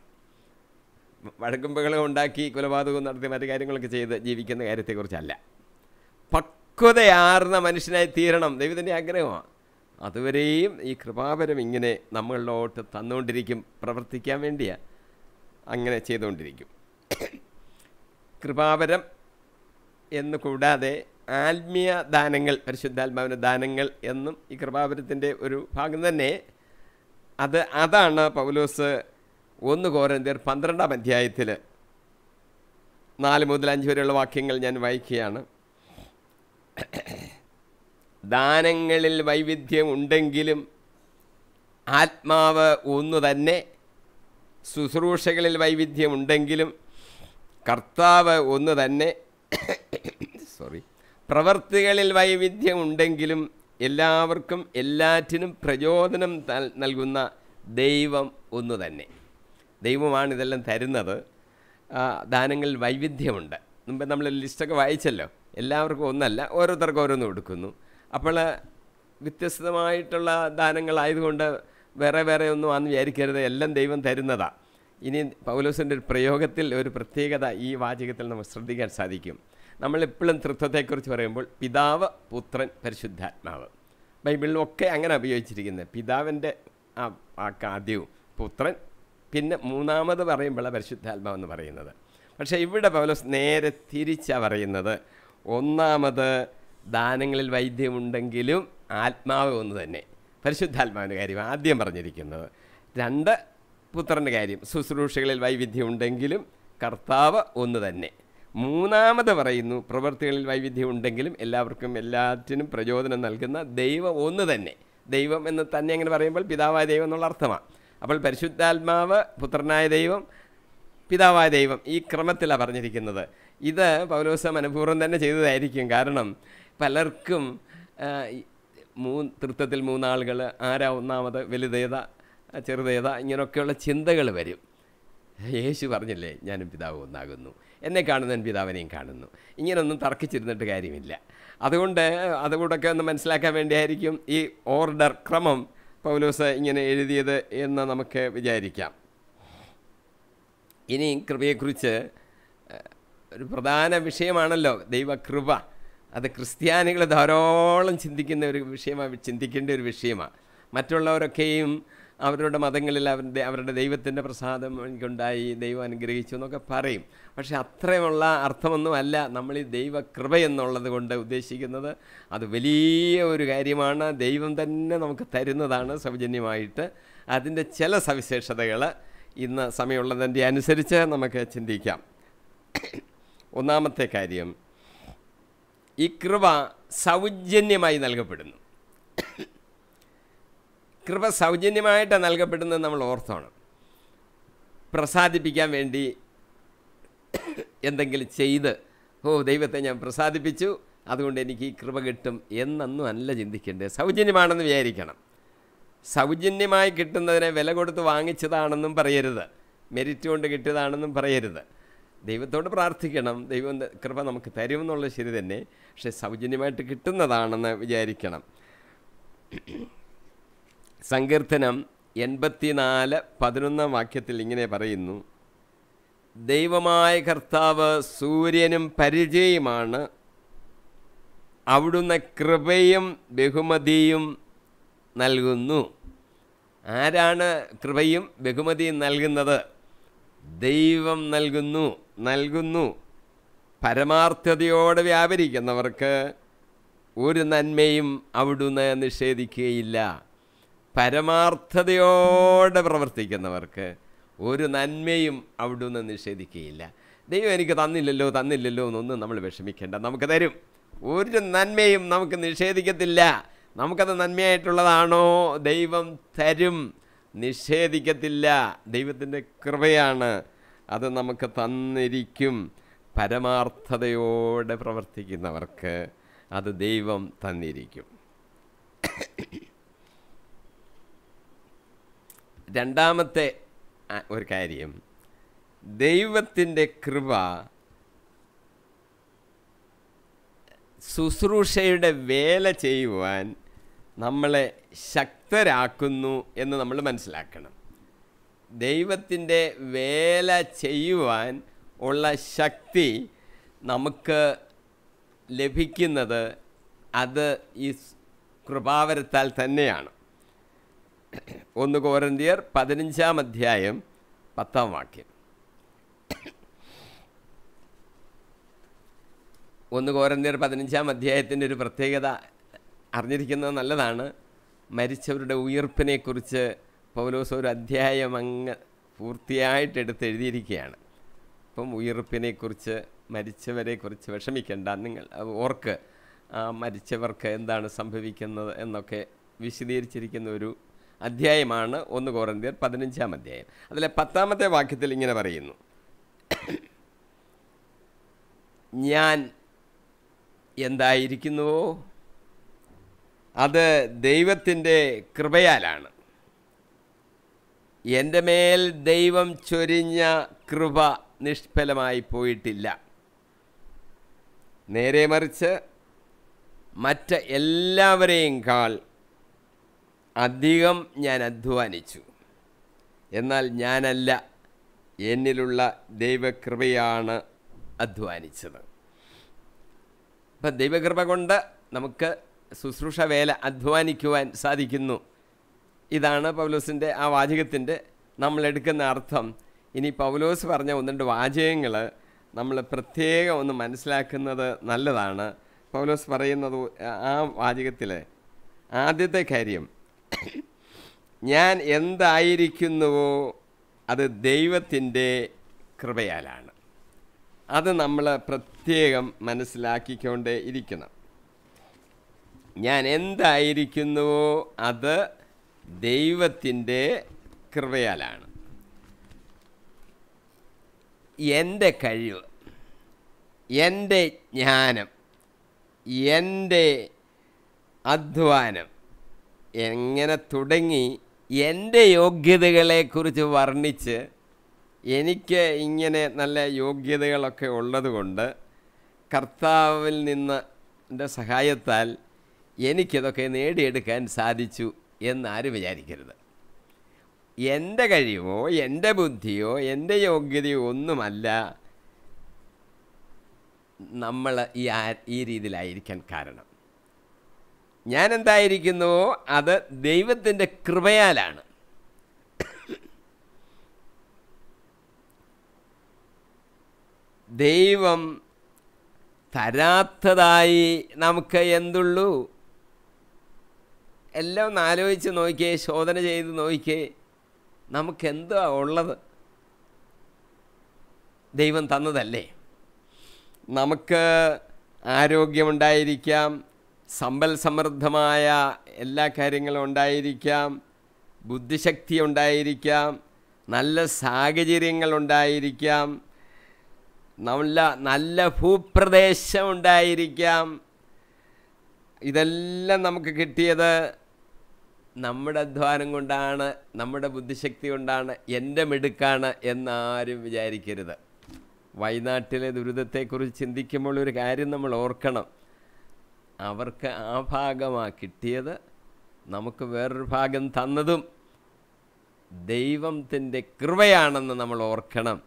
വഴക്കുമ്പുകളെ ഉണ്ടാക്കി കൊലപാതകം നടത്തി മറ്റു കാര്യങ്ങളൊക്കെ ചെയ്ത് ജീവിക്കുന്ന കാര്യത്തെക്കുറിച്ചല്ല പക് പക്വതയാർന്ന മനുഷ്യനായി തീരണം ദൈവത്തിൻ്റെ ആഗ്രഹമാണ് അതുവരെയും ഈ കൃപാപരം ഇങ്ങനെ നമ്മളിലോട്ട് തന്നുകൊണ്ടിരിക്കും പ്രവർത്തിക്കാൻ വേണ്ടിയാണ് അങ്ങനെ ചെയ്തുകൊണ്ടിരിക്കും കൃപാപരം എന്ന് കൂടാതെ ആത്മീയ ദാനങ്ങൾ പരിശുദ്ധാത്മാവിൻ്റെ ദാനങ്ങൾ എന്നും ഈ കൃപാപരത്തിൻ്റെ ഒരു ഭാഗം തന്നെ അത് അതാണ് പൗലോസ് ഒന്ന് കോരന്തിയർ പന്ത്രണ്ടാം അധ്യായത്തിൽ നാല് മുതൽ അഞ്ച് വരെയുള്ള വാക്യങ്ങൾ ഞാൻ വായിക്കുകയാണ് ദാനങ്ങളിൽ വൈവിധ്യം ഉണ്ടെങ്കിലും ആത്മാവ് ഒന്നു തന്നെ ശുശ്രൂഷകളിൽ വൈവിധ്യമുണ്ടെങ്കിലും കർത്താവ് ഒന്ന് തന്നെ സോറി പ്രവർത്തികളിൽ വൈവിധ്യമുണ്ടെങ്കിലും എല്ലാവർക്കും എല്ലാറ്റിനും പ്രചോദനം നൽകുന്ന ദൈവം ഒന്നു തന്നെ ദൈവമാണ് ഇതെല്ലാം തരുന്നത് ദാനങ്ങളിൽ വൈവിധ്യമുണ്ട് മുമ്പ് നമ്മൾ ലിസ്റ്റൊക്കെ വായിച്ചല്ലോ എല്ലാവർക്കും ഒന്നല്ല ഓരോരുത്തർക്കും ഓരോന്നും കൊടുക്കുന്നു അപ്പോൾ വ്യത്യസ്തമായിട്ടുള്ള ദാനങ്ങളായതുകൊണ്ട് വേറെ വേറെ ഒന്നും ആണെന്ന് വിചാരിക്കരുത് എല്ലാം ദൈവം തരുന്നതാണ് ഇനി പൗലോസിൻ്റെ ഒരു പ്രയോഗത്തിൽ ഒരു പ്രത്യേകത ഈ വാചകത്തിൽ നമുക്ക് ശ്രദ്ധിക്കാൻ സാധിക്കും നമ്മളെപ്പോഴും തൃത്വത്തെക്കുറിച്ച് പറയുമ്പോൾ പിതാവ് പുത്രൻ പരിശുദ്ധാത്മാവ് ബൈബിളിൽ ഒക്കെ അങ്ങനെ ഉപയോഗിച്ചിരിക്കുന്നത് പിതാവിൻ്റെ ആ വാക്കാദ്യവും പുത്രൻ പിന്നെ മൂന്നാമത് പറയുമ്പോഴാണ് പരിശുദ്ധാത്മാവെന്ന് പറയുന്നത് പക്ഷേ ഇവിടെ പൗലോസ് നേരെ തിരിച്ചാണ് പറയുന്നത് ഒന്നാമത് ദാനങ്ങളിൽ വൈദ്യമുണ്ടെങ്കിലും ആത്മാവ് ഒന്ന് തന്നെ പരിശുദ്ധാത്മാവിൻ്റെ കാര്യം ആദ്യം പറഞ്ഞിരിക്കുന്നത് രണ്ട് പുത്രൻ്റെ കാര്യം ശുശ്രൂഷകളിൽ വൈവിധ്യമുണ്ടെങ്കിലും കർത്താവ് ഒന്ന് തന്നെ മൂന്നാമത് പറയുന്നു പ്രവൃത്തികളിൽ വൈവിധ്യം ഉണ്ടെങ്കിലും എല്ലാവർക്കും എല്ലാറ്റിനും പ്രചോദനം നൽകുന്ന ദൈവം ഒന്ന് തന്നെ ദൈവം എന്ന് തന്നെ അങ്ങനെ പറയുമ്പോൾ പിതാവായ ദൈവം എന്നുള്ള അർത്ഥമാണ് അപ്പോൾ പരിശുദ്ധാത്മാവ് പുത്രനായ ദൈവം പിതാവായ ദൈവം ഈ ക്രമത്തിലാണ് പറഞ്ഞിരിക്കുന്നത് ഇത് പൗലോസ മനഃപൂർവ്വം തന്നെ ചെയ്തതായിരിക്കും കാരണം പലർക്കും മൂ തൃത്വത്തിൽ മൂന്നാളുകൾ ആരാ ഒന്നാമത് വലുതേത ചെറുതേത ഇങ്ങനെയൊക്കെയുള്ള ചിന്തകൾ വരും യേശു പറഞ്ഞില്ലേ ഞാനും പിതാവ് ഒന്നാകുന്നു എന്നെ കാണുന്നവൻ പിതാവിനെയും കാണുന്നു ഇങ്ങനെയൊന്നും തർക്കിച്ചിരുന്നിട്ട് കാര്യമില്ല അതുകൊണ്ട് അതുകൂടൊക്കെ ഒന്ന് മനസ്സിലാക്കാൻ വേണ്ടിയായിരിക്കും ഈ ഓർഡർ ക്രമം പൗലോസ് ഇങ്ങനെ എഴുതിയത് എന്ന് നമുക്ക് വിചാരിക്കാം ഇനി കൃപയെക്കുറിച്ച് ഒരു പ്രധാന വിഷയമാണല്ലോ ദൈവകൃപ അത് ക്രിസ്ത്യാനികൾ ധാരാളം ചിന്തിക്കുന്ന ഒരു വിഷയമാണ് ചിന്തിക്കേണ്ട ഒരു വിഷയമാണ് മറ്റുള്ളവരൊക്കെയും അവരുടെ മതങ്ങളിൽ അവരുടെ അവരുടെ ദൈവത്തിൻ്റെ പ്രസാദം എനിക്കുണ്ടായി ദൈവം അനുഗ്രഹിച്ചു എന്നൊക്കെ പറയും പക്ഷേ അത്രയുമുള്ള അർത്ഥമൊന്നും അല്ല നമ്മൾ ഈ ദൈവകൃപ എന്നുള്ളത് കൊണ്ട് ഉദ്ദേശിക്കുന്നത് അത് വലിയ ഒരു കാര്യമാണ് ദൈവം തന്നെ നമുക്ക് തരുന്നതാണ് സൗജന്യമായിട്ട് അതിൻ്റെ ചില സവിശേഷതകൾ ഇന്ന് സമയമുള്ളതിൻ്റെ അനുസരിച്ച് നമുക്ക് ചിന്തിക്കാം ഒന്നാമത്തെ കാര്യം ഈ കൃപ സൗജന്യമായി നൽകപ്പെടുന്നു കൃപ സൗജന്യമായിട്ട് നൽകപ്പെടുന്നത് നമ്മൾ ഓർത്തോണം പ്രസാദിപ്പിക്കാൻ വേണ്ടി എന്തെങ്കിലും ചെയ്ത് ഓ ദൈവത്തെ ഞാൻ പ്രസാദിപ്പിച്ചു അതുകൊണ്ട് എനിക്ക് ഈ കൃപ കിട്ടും എന്നൊന്നും അല്ല ചിന്തിക്കേണ്ടത് സൗജന്യമാണെന്ന് വിചാരിക്കണം സൗജന്യമായി കിട്ടുന്നതിനെ വില കൊടുത്ത് വാങ്ങിച്ചതാണെന്നും പറയരുത് മെരിറ്റ് കൊണ്ട് കിട്ടിയതാണെന്നും പറയരുത് ദൈവത്തോട് പ്രാർത്ഥിക്കണം ദൈവം കൃപ നമുക്ക് തരും എന്നുള്ളത് ശരി തന്നെ പക്ഷെ സൗജന്യമായിട്ട് കിട്ടുന്നതാണെന്ന് വിചാരിക്കണം സങ്കീർത്തനം എൺപത്തിനാല് പതിനൊന്നാം വാക്യത്തിൽ ഇങ്ങനെ പറയുന്നു ദൈവമായ കർത്താവ് സൂര്യനും പരിചയമാണ് അവിടുന്ന് കൃപയും ബഹുമതിയും നൽകുന്നു ആരാണ് കൃപയും ബഹുമതിയും നൽകുന്നത് ദൈവം നൽകുന്നു നൽകുന്നു പരമാർത്ഥതയോട് വ്യാപരിക്കുന്നവർക്ക് ഒരു നന്മയും അവിടുന്ന് നിഷേധിക്കുകയില്ല പരമാർത്ഥതയോടെ പ്രവർത്തിക്കുന്നവർക്ക് ഒരു നന്മയും അവിടുന്ന് നിഷേധിക്കുകയില്ല ദൈവം എനിക്ക് തന്നില്ലല്ലോ തന്നില്ലല്ലോ എന്നൊന്നും നമ്മൾ വിഷമിക്കേണ്ട നമുക്ക് തരും ഒരു നന്മയും നമുക്ക് നിഷേധിക്കത്തില്ല നമുക്കത് നന്മയായിട്ടുള്ളതാണോ ദൈവം തരും നിഷേധിക്കത്തില്ല ദൈവത്തിൻ്റെ കൃപയാണ് അത് നമുക്ക് തന്നിരിക്കും പരമാർത്ഥതയോടെ പ്രവർത്തിക്കുന്നവർക്ക് അത് ദൈവം തന്നിരിക്കും രണ്ടാമത്തെ ഒരു കാര്യം ദൈവത്തിൻ്റെ കൃപ ശുശ്രൂഷയുടെ വേല ചെയ്യുവാൻ നമ്മളെ ശക്തരാക്കുന്നു എന്ന് നമ്മൾ മനസ്സിലാക്കണം ദൈവത്തിൻ്റെ വേല ചെയ്യുവാൻ ഉള്ള ശക്തി നമുക്ക് ലഭിക്കുന്നത് അത് ഈ കൃപാവരത്താൽ തന്നെയാണ് ഒന്ന് കോരന്തിയർ പതിനഞ്ചാം അധ്യായം പത്താം വാക്യം ഒന്ന് കോരന്തിയർ പതിനഞ്ചാം അധ്യായത്തിൻ്റെ ഒരു പ്രത്യേകത അറിഞ്ഞിരിക്കുന്നത് നല്ലതാണ് മരിച്ചവരുടെ ഉയർപ്പിനെക്കുറിച്ച് പൗലോസ് ഒരു അധ്യായം അങ്ങ് പൂർത്തിയായിട്ട് എടുത്ത് എഴുതിയിരിക്കുകയാണ് അപ്പം ഉയർപ്പിനെക്കുറിച്ച് മരിച്ചവരെക്കുറിച്ച് വിഷമിക്കേണ്ട നിങ്ങൾ ഓർക്ക് മരിച്ചവർക്ക് എന്താണ് സംഭവിക്കുന്നത് എന്നൊക്കെ വിശദീകരിച്ചിരിക്കുന്ന ഒരു അധ്യായമാണ് ഒന്ന് കോറന്തിയർ പതിനഞ്ചാം അധ്യായം അതിലെ പത്താമത്തെ വാക്യത്തിൽ ഇങ്ങനെ പറയുന്നു ഞാൻ എന്തായിരിക്കുന്നുവോ അത് ദൈവത്തിൻ്റെ കൃപയാലാണ് എൻ്റെ മേൽ ദൈവം ചൊരിഞ്ഞ കൃപ നിഷ്ഫലമായി പോയിട്ടില്ല നേരെ മറിച്ച് മറ്റ് എല്ലാവരെയും കാൾ അധികം ഞാൻ അധ്വാനിച്ചു എന്നാൽ ഞാനല്ല എന്നിലുള്ള ദൈവകൃപയാണ് അധ്വാനിച്ചത് അപ്പം ദൈവകൃപ കൊണ്ട് നമുക്ക് ശുശ്രൂഷ വേല അധ്വാനിക്കുവാൻ സാധിക്കുന്നു ഇതാണ് പൗലോസിൻ്റെ ആ വാചകത്തിൻ്റെ നമ്മൾ എടുക്കുന്ന അർത്ഥം ഇനി പൗലോസ് പറഞ്ഞ ഒന്ന് രണ്ട് വാചകങ്ങൾ നമ്മൾ പ്രത്യേകം ഒന്ന് മനസ്സിലാക്കുന്നത് നല്ലതാണ് പൗലോസ് പറയുന്നത് ആ വാചകത്തിൽ ആദ്യത്തെ കാര്യം ഞാൻ എന്തായിരിക്കുന്നുവോ അത് ദൈവത്തിൻ്റെ കൃപയാലാണ് അത് നമ്മൾ പ്രത്യേകം മനസ്സിലാക്കിക്കൊണ്ടേ ഇരിക്കണം ഞാൻ എന്തായിരിക്കുന്നുവോ അത് ദൈവത്തിൻ്റെ കൃപയാലാണ് എൻ്റെ കഴിവ് എൻ്റെ ജ്ഞാനം എൻ്റെ അധ്വാനം എങ്ങനെ തുടങ്ങി എൻ്റെ യോഗ്യതകളെക്കുറിച്ച് വർണ്ണിച്ച് എനിക്ക് ഇങ്ങനെ നല്ല യോഗ്യതകളൊക്കെ ഉള്ളതുകൊണ്ട് കർത്താവിൽ നിന്ന് സഹായത്താൽ എനിക്കിതൊക്കെ നേടിയെടുക്കാൻ സാധിച്ചു എന്നാരും വിചാരിക്കരുത് എൻ്റെ കഴിവോ എൻ്റെ ബുദ്ധിയോ എൻ്റെ യോഗ്യതയോ ഒന്നുമല്ല നമ്മൾ ഈ ഈ രീതിയിലായിരിക്കാൻ കാരണം ഞാൻ എന്തായിരിക്കുന്നുവോ അത് ദൈവത്തിൻ്റെ കൃപയാലാണ് ദൈവം തരാത്തതായി നമുക്ക് എന്തുള്ളൂ എല്ലാം ഒന്ന് ആലോചിച്ച് നോക്കിയേ ശോധന ചെയ്ത് നോക്കിയേ നമുക്കെന്താ ഉള്ളത് ദൈവം തന്നതല്ലേ നമുക്ക് ആരോഗ്യമുണ്ടായിരിക്കാം സമ്പൽ സമൃദ്ധമായ എല്ലാ കാര്യങ്ങളും ഉണ്ടായിരിക്കാം ബുദ്ധിശക്തി ഉണ്ടായിരിക്കാം നല്ല സാഹചര്യങ്ങളുണ്ടായിരിക്കാം ഉണ്ടായിരിക്കാം നല്ല നല്ല ഭൂപ്രദേശം ഉണ്ടായിരിക്കാം ഇതെല്ലാം നമുക്ക് കിട്ടിയത് നമ്മുടെ അധ്വാനം കൊണ്ടാണ് നമ്മുടെ ബുദ്ധിശക്തി കൊണ്ടാണ് എൻ്റെ മിടുക്കാണ് എന്നാരും വിചാരിക്കരുത് വയനാട്ടിലെ ദുരിതത്തെക്കുറിച്ച് ചിന്തിക്കുമ്പോൾ ഒരു കാര്യം നമ്മൾ ഓർക്കണം അവർക്ക് ആ ഭാഗമാണ് കിട്ടിയത് നമുക്ക് വേറൊരു ഭാഗം തന്നതും ദൈവത്തിൻ്റെ കൃപയാണെന്ന് നമ്മൾ ഓർക്കണം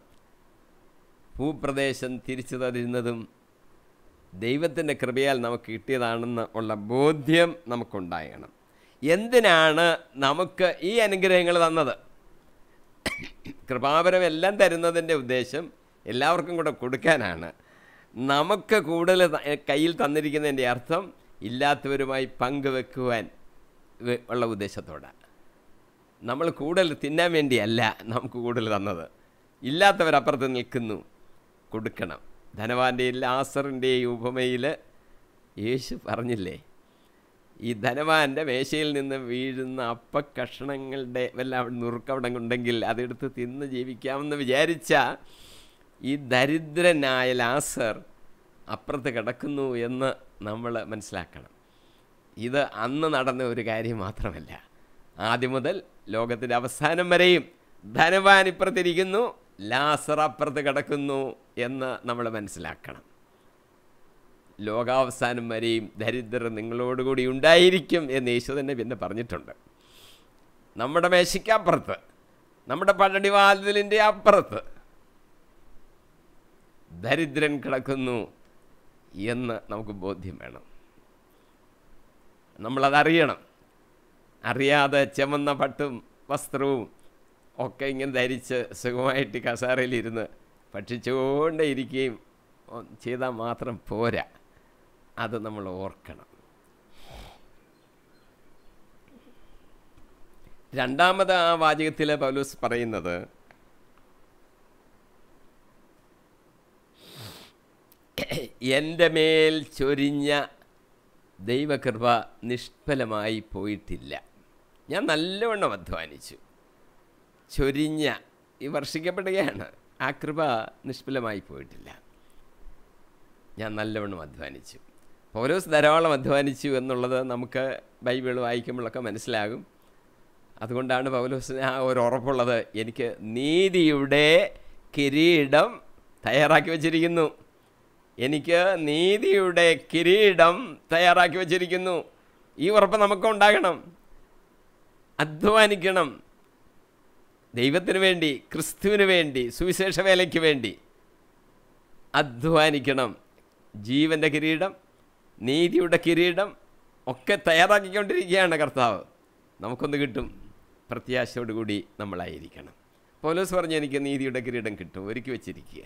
ഭൂപ്രദേശം തിരിച്ചു തരുന്നതും ദൈവത്തിൻ്റെ കൃപയാൽ നമുക്ക് കിട്ടിയതാണെന്ന് ഉള്ള ബോധ്യം നമുക്കുണ്ടായണം എന്തിനാണ് നമുക്ക് ഈ അനുഗ്രഹങ്ങൾ തന്നത് കൃപാപരം എല്ലാം തരുന്നതിൻ്റെ ഉദ്ദേശം എല്ലാവർക്കും കൂടെ കൊടുക്കാനാണ് നമുക്ക് കൂടുതൽ കയ്യിൽ തന്നിരിക്കുന്നതിൻ്റെ അർത്ഥം ഇല്ലാത്തവരുമായി പങ്കുവെക്കുവാൻ ഉള്ള ഉദ്ദേശത്തോടെ നമ്മൾ കൂടുതൽ തിന്നാൻ വേണ്ടിയല്ല നമുക്ക് കൂടുതൽ തന്നത് ഇല്ലാത്തവരപ്പുറത്ത് നിൽക്കുന്നു കൊടുക്കണം ധനവാൻ്റെയും ലാസറിൻ്റെയും ഉപമയിൽ യേശു പറഞ്ഞില്ലേ ഈ ധനവാൻ്റെ മേശയിൽ നിന്ന് വീഴുന്ന അപ്പക്കഷണങ്ങളുടെ വല്ല നുറുക്കവിടെ ഉണ്ടെങ്കിൽ അതെടുത്ത് തിന്ന് ജീവിക്കാമെന്ന് വിചാരിച്ച ഈ ദരിദ്രനായ ലാസർ അപ്പുറത്ത് കിടക്കുന്നു എന്ന് നമ്മൾ മനസ്സിലാക്കണം ഇത് അന്ന് നടന്ന ഒരു കാര്യം മാത്രമല്ല ആദ്യം മുതൽ ലോകത്തിൻ്റെ അവസാനം വരെയും ധനവാൻ ഇപ്പുറത്തിരിക്കുന്നു ലാസർ അപ്പുറത്ത് കിടക്കുന്നു എന്ന് നമ്മൾ മനസ്സിലാക്കണം ലോകാവസാനം വരെയും ദരിദ്രർ നിങ്ങളോടുകൂടി ഉണ്ടായിരിക്കും എന്ന് യേശു തന്നെ പിന്നെ പറഞ്ഞിട്ടുണ്ട് നമ്മുടെ മേശയ്ക്കപ്പുറത്ത് നമ്മുടെ പടടി വാതിലിൻ്റെ അപ്പുറത്ത് ദരിദ്രൻ കിടക്കുന്നു എന്ന് നമുക്ക് ബോധ്യം വേണം നമ്മളതറിയണം അറിയാതെ ചുമന്ന പട്ടും വസ്ത്രവും ഒക്കെ ഇങ്ങനെ ധരിച്ച് സുഖമായിട്ട് കസാറയിലിരുന്ന് ഭക്ഷിച്ചുകൊണ്ടേ ഇരിക്കുകയും ചെയ്താൽ മാത്രം പോരാ അത് നമ്മൾ ഓർക്കണം രണ്ടാമത് ആ വാചകത്തിൽ പൗലൂസ് പറയുന്നത് എൻ്റെ മേൽ ചൊരിഞ്ഞ ദൈവകൃപ നിഷ്ഫലമായി പോയിട്ടില്ല ഞാൻ നല്ലവണ്ണം അധ്വാനിച്ചു ചൊരിഞ്ഞ ഈ വർഷിക്കപ്പെടുകയാണ് ആ കൃപ നിഷ്ഫലമായി പോയിട്ടില്ല ഞാൻ നല്ലവണ്ണം അധ്വാനിച്ചു പൗലോസ് ധാരാളം അധ്വാനിച്ചു എന്നുള്ളത് നമുക്ക് ബൈബിൾ വായിക്കുമ്പോഴൊക്കെ മനസ്സിലാകും അതുകൊണ്ടാണ് പൗലോസിന് ആ ഒരു ഉറപ്പുള്ളത് എനിക്ക് നീതിയുടെ കിരീടം തയ്യാറാക്കി വച്ചിരിക്കുന്നു എനിക്ക് നീതിയുടെ കിരീടം തയ്യാറാക്കി വച്ചിരിക്കുന്നു ഈ ഉറപ്പ് നമുക്കുണ്ടാകണം അധ്വാനിക്കണം ദൈവത്തിന് വേണ്ടി ക്രിസ്തുവിന് വേണ്ടി സുവിശേഷ വേലയ്ക്ക് വേണ്ടി അധ്വാനിക്കണം ജീവൻ്റെ കിരീടം നീതിയുടെ കിരീടം ഒക്കെ തയ്യാറാക്കിക്കൊണ്ടിരിക്കുകയാണ് കർത്താവ് നമുക്കൊന്ന് കിട്ടും പ്രത്യാശയോടുകൂടി നമ്മളായിരിക്കണം പോലീസ് പറഞ്ഞു എനിക്ക് നീതിയുടെ കിരീടം കിട്ടും ഒരുക്കി വെച്ചിരിക്കുക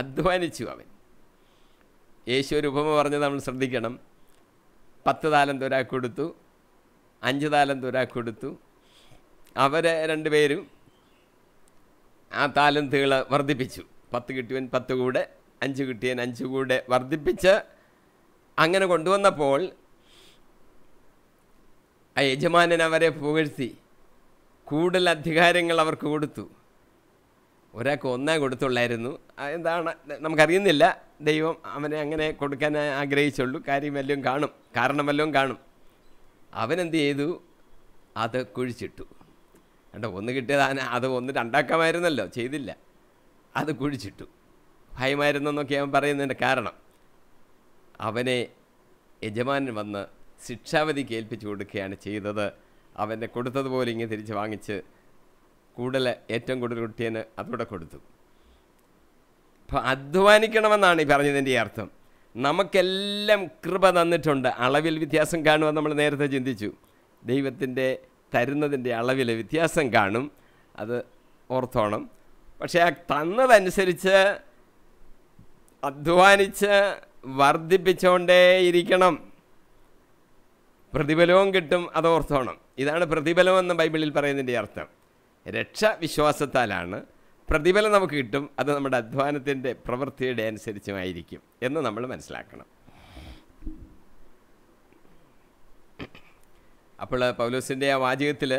അധ്വാനിച്ചു അവൻ യേശു ഒരു ഉപമ പറഞ്ഞ് നമ്മൾ ശ്രദ്ധിക്കണം പത്ത് താലം ഒരാൾക്ക് കൊടുത്തു അഞ്ച് താലം ഒരാൾക്ക് കൊടുത്തു അവരെ രണ്ടുപേരും ആ താലന്തുകൾ വർദ്ധിപ്പിച്ചു പത്ത് കിട്ടിയവൻ പത്ത് കൂടെ അഞ്ച് കിട്ടിയവൻ അഞ്ച് കൂടെ വർദ്ധിപ്പിച്ച് അങ്ങനെ കൊണ്ടുവന്നപ്പോൾ ആ യജമാനൻ അവരെ പുകഴ്ത്തി കൂടുതൽ അധികാരങ്ങൾ അവർക്ക് കൊടുത്തു ഒരാൾക്ക് ഒന്നേ കൊടുത്തുള്ളായിരുന്നു എന്താണ് നമുക്കറിയുന്നില്ല ദൈവം അവനെ അങ്ങനെ കൊടുക്കാൻ ആഗ്രഹിച്ചുള്ളൂ കാര്യം വല്ലതും കാണും കാരണം വല്ലതും കാണും അവനെന്ത് ചെയ്തു അത് കുഴിച്ചിട്ടു കണ്ടോ ഒന്ന് കിട്ടിയത് അത് ഒന്ന് രണ്ടാക്കാമായിരുന്നല്ലോ ചെയ്തില്ല അത് കുഴിച്ചിട്ടു എന്നൊക്കെ അവൻ പറയുന്നതിൻ്റെ കാരണം അവനെ യജമാനൻ വന്ന് ശിക്ഷാവിധി കേൾപ്പിച്ചു കൊടുക്കുകയാണ് ചെയ്തത് അവൻ്റെ കൊടുത്തതുപോലെ ഇങ്ങനെ തിരിച്ച് വാങ്ങിച്ച് കൂടുതൽ ഏറ്റവും കൂടുതൽ കുട്ടിയന് അതോടെ കൊടുത്തു അപ്പോൾ അധ്വാനിക്കണമെന്നാണ് ഈ പറഞ്ഞതിൻ്റെ അർത്ഥം നമുക്കെല്ലാം കൃപ തന്നിട്ടുണ്ട് അളവിൽ വ്യത്യാസം കാണുമെന്ന് നമ്മൾ നേരത്തെ ചിന്തിച്ചു ദൈവത്തിൻ്റെ തരുന്നതിൻ്റെ അളവിൽ വ്യത്യാസം കാണും അത് ഓർത്തോണം പക്ഷേ ആ തന്നതനുസരിച്ച് അധ്വാനിച്ച് വർദ്ധിപ്പിച്ചുകൊണ്ടേയിരിക്കണം പ്രതിഫലവും കിട്ടും അത് ഓർത്തോണം ഇതാണ് പ്രതിഫലം എന്ന് ബൈബിളിൽ പറയുന്നതിൻ്റെ അർത്ഥം രക്ഷ വിശ്വാസത്താലാണ് പ്രതിഫലം നമുക്ക് കിട്ടും അത് നമ്മുടെ അധ്വാനത്തിൻ്റെ പ്രവൃത്തിയുടെ അനുസരിച്ചുമായിരിക്കും എന്ന് നമ്മൾ മനസ്സിലാക്കണം അപ്പോൾ പൗലോസിൻ്റെ ആ വാചകത്തിൽ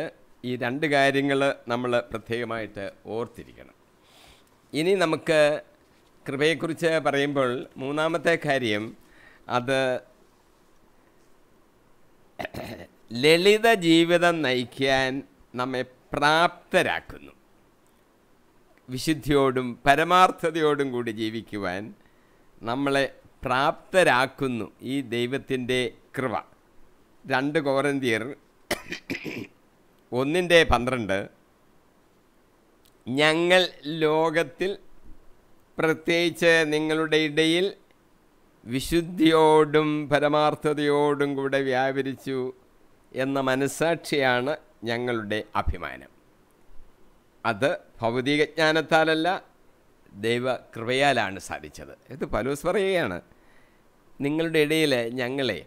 ഈ രണ്ട് കാര്യങ്ങൾ നമ്മൾ പ്രത്യേകമായിട്ട് ഓർത്തിരിക്കണം ഇനി നമുക്ക് കൃപയെക്കുറിച്ച് പറയുമ്പോൾ മൂന്നാമത്തെ കാര്യം അത് ലളിത ജീവിതം നയിക്കാൻ നമ്മെ പ്രാപ്തരാക്കുന്നു വിശുദ്ധിയോടും പരമാർത്ഥതയോടും കൂടി ജീവിക്കുവാൻ നമ്മളെ പ്രാപ്തരാക്കുന്നു ഈ ദൈവത്തിൻ്റെ കൃപ രണ്ട് കോരന്തിയർ ഒന്നിൻ്റെ പന്ത്രണ്ട് ഞങ്ങൾ ലോകത്തിൽ പ്രത്യേകിച്ച് നിങ്ങളുടെ ഇടയിൽ വിശുദ്ധിയോടും പരമാർത്ഥതയോടും കൂടെ വ്യാപരിച്ചു എന്ന മനസ്സാക്ഷിയാണ് ഞങ്ങളുടെ അഭിമാനം അത് ഭൗതികജ്ഞാനത്താലല്ല ദൈവകൃപയാലാണ് സാധിച്ചത് ഇത് പലൂസ് പറയുകയാണ് നിങ്ങളുടെ ഇടയിൽ ഞങ്ങളെ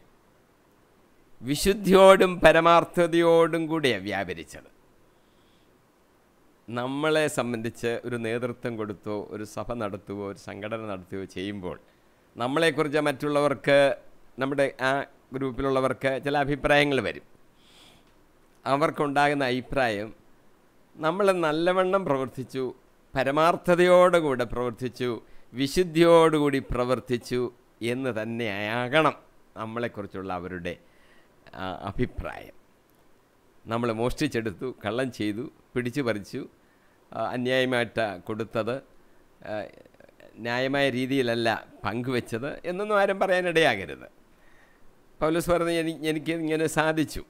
വിശുദ്ധിയോടും പരമാർത്ഥതയോടും കൂടിയാണ് വ്യാപരിച്ചത് നമ്മളെ സംബന്ധിച്ച് ഒരു നേതൃത്വം കൊടുത്തോ ഒരു സഭ നടത്തുകയോ ഒരു സംഘടന നടത്തുകയോ ചെയ്യുമ്പോൾ നമ്മളെക്കുറിച്ച് മറ്റുള്ളവർക്ക് നമ്മുടെ ആ ഗ്രൂപ്പിലുള്ളവർക്ക് ചില അഭിപ്രായങ്ങൾ വരും അവർക്കുണ്ടാകുന്ന അഭിപ്രായം നമ്മൾ നല്ലവണ്ണം പ്രവർത്തിച്ചു പരമാർത്ഥതയോടുകൂടെ പ്രവർത്തിച്ചു വിശുദ്ധിയോടുകൂടി പ്രവർത്തിച്ചു എന്ന് തന്നെയാകണം നമ്മളെക്കുറിച്ചുള്ള അവരുടെ അഭിപ്രായം നമ്മൾ മോഷ്ടിച്ചെടുത്തു കള്ളം ചെയ്തു പിടിച്ചു പറിച്ചു അന്യായമായിട്ട് കൊടുത്തത് ന്യായമായ രീതിയിലല്ല പങ്കുവെച്ചത് എന്നൊന്നും ആരും പറയാനിടയാകരുത് പൗലസ് പറഞ്ഞ് എനിക്ക് എനിക്ക് ഇങ്ങനെ സാധിച്ചു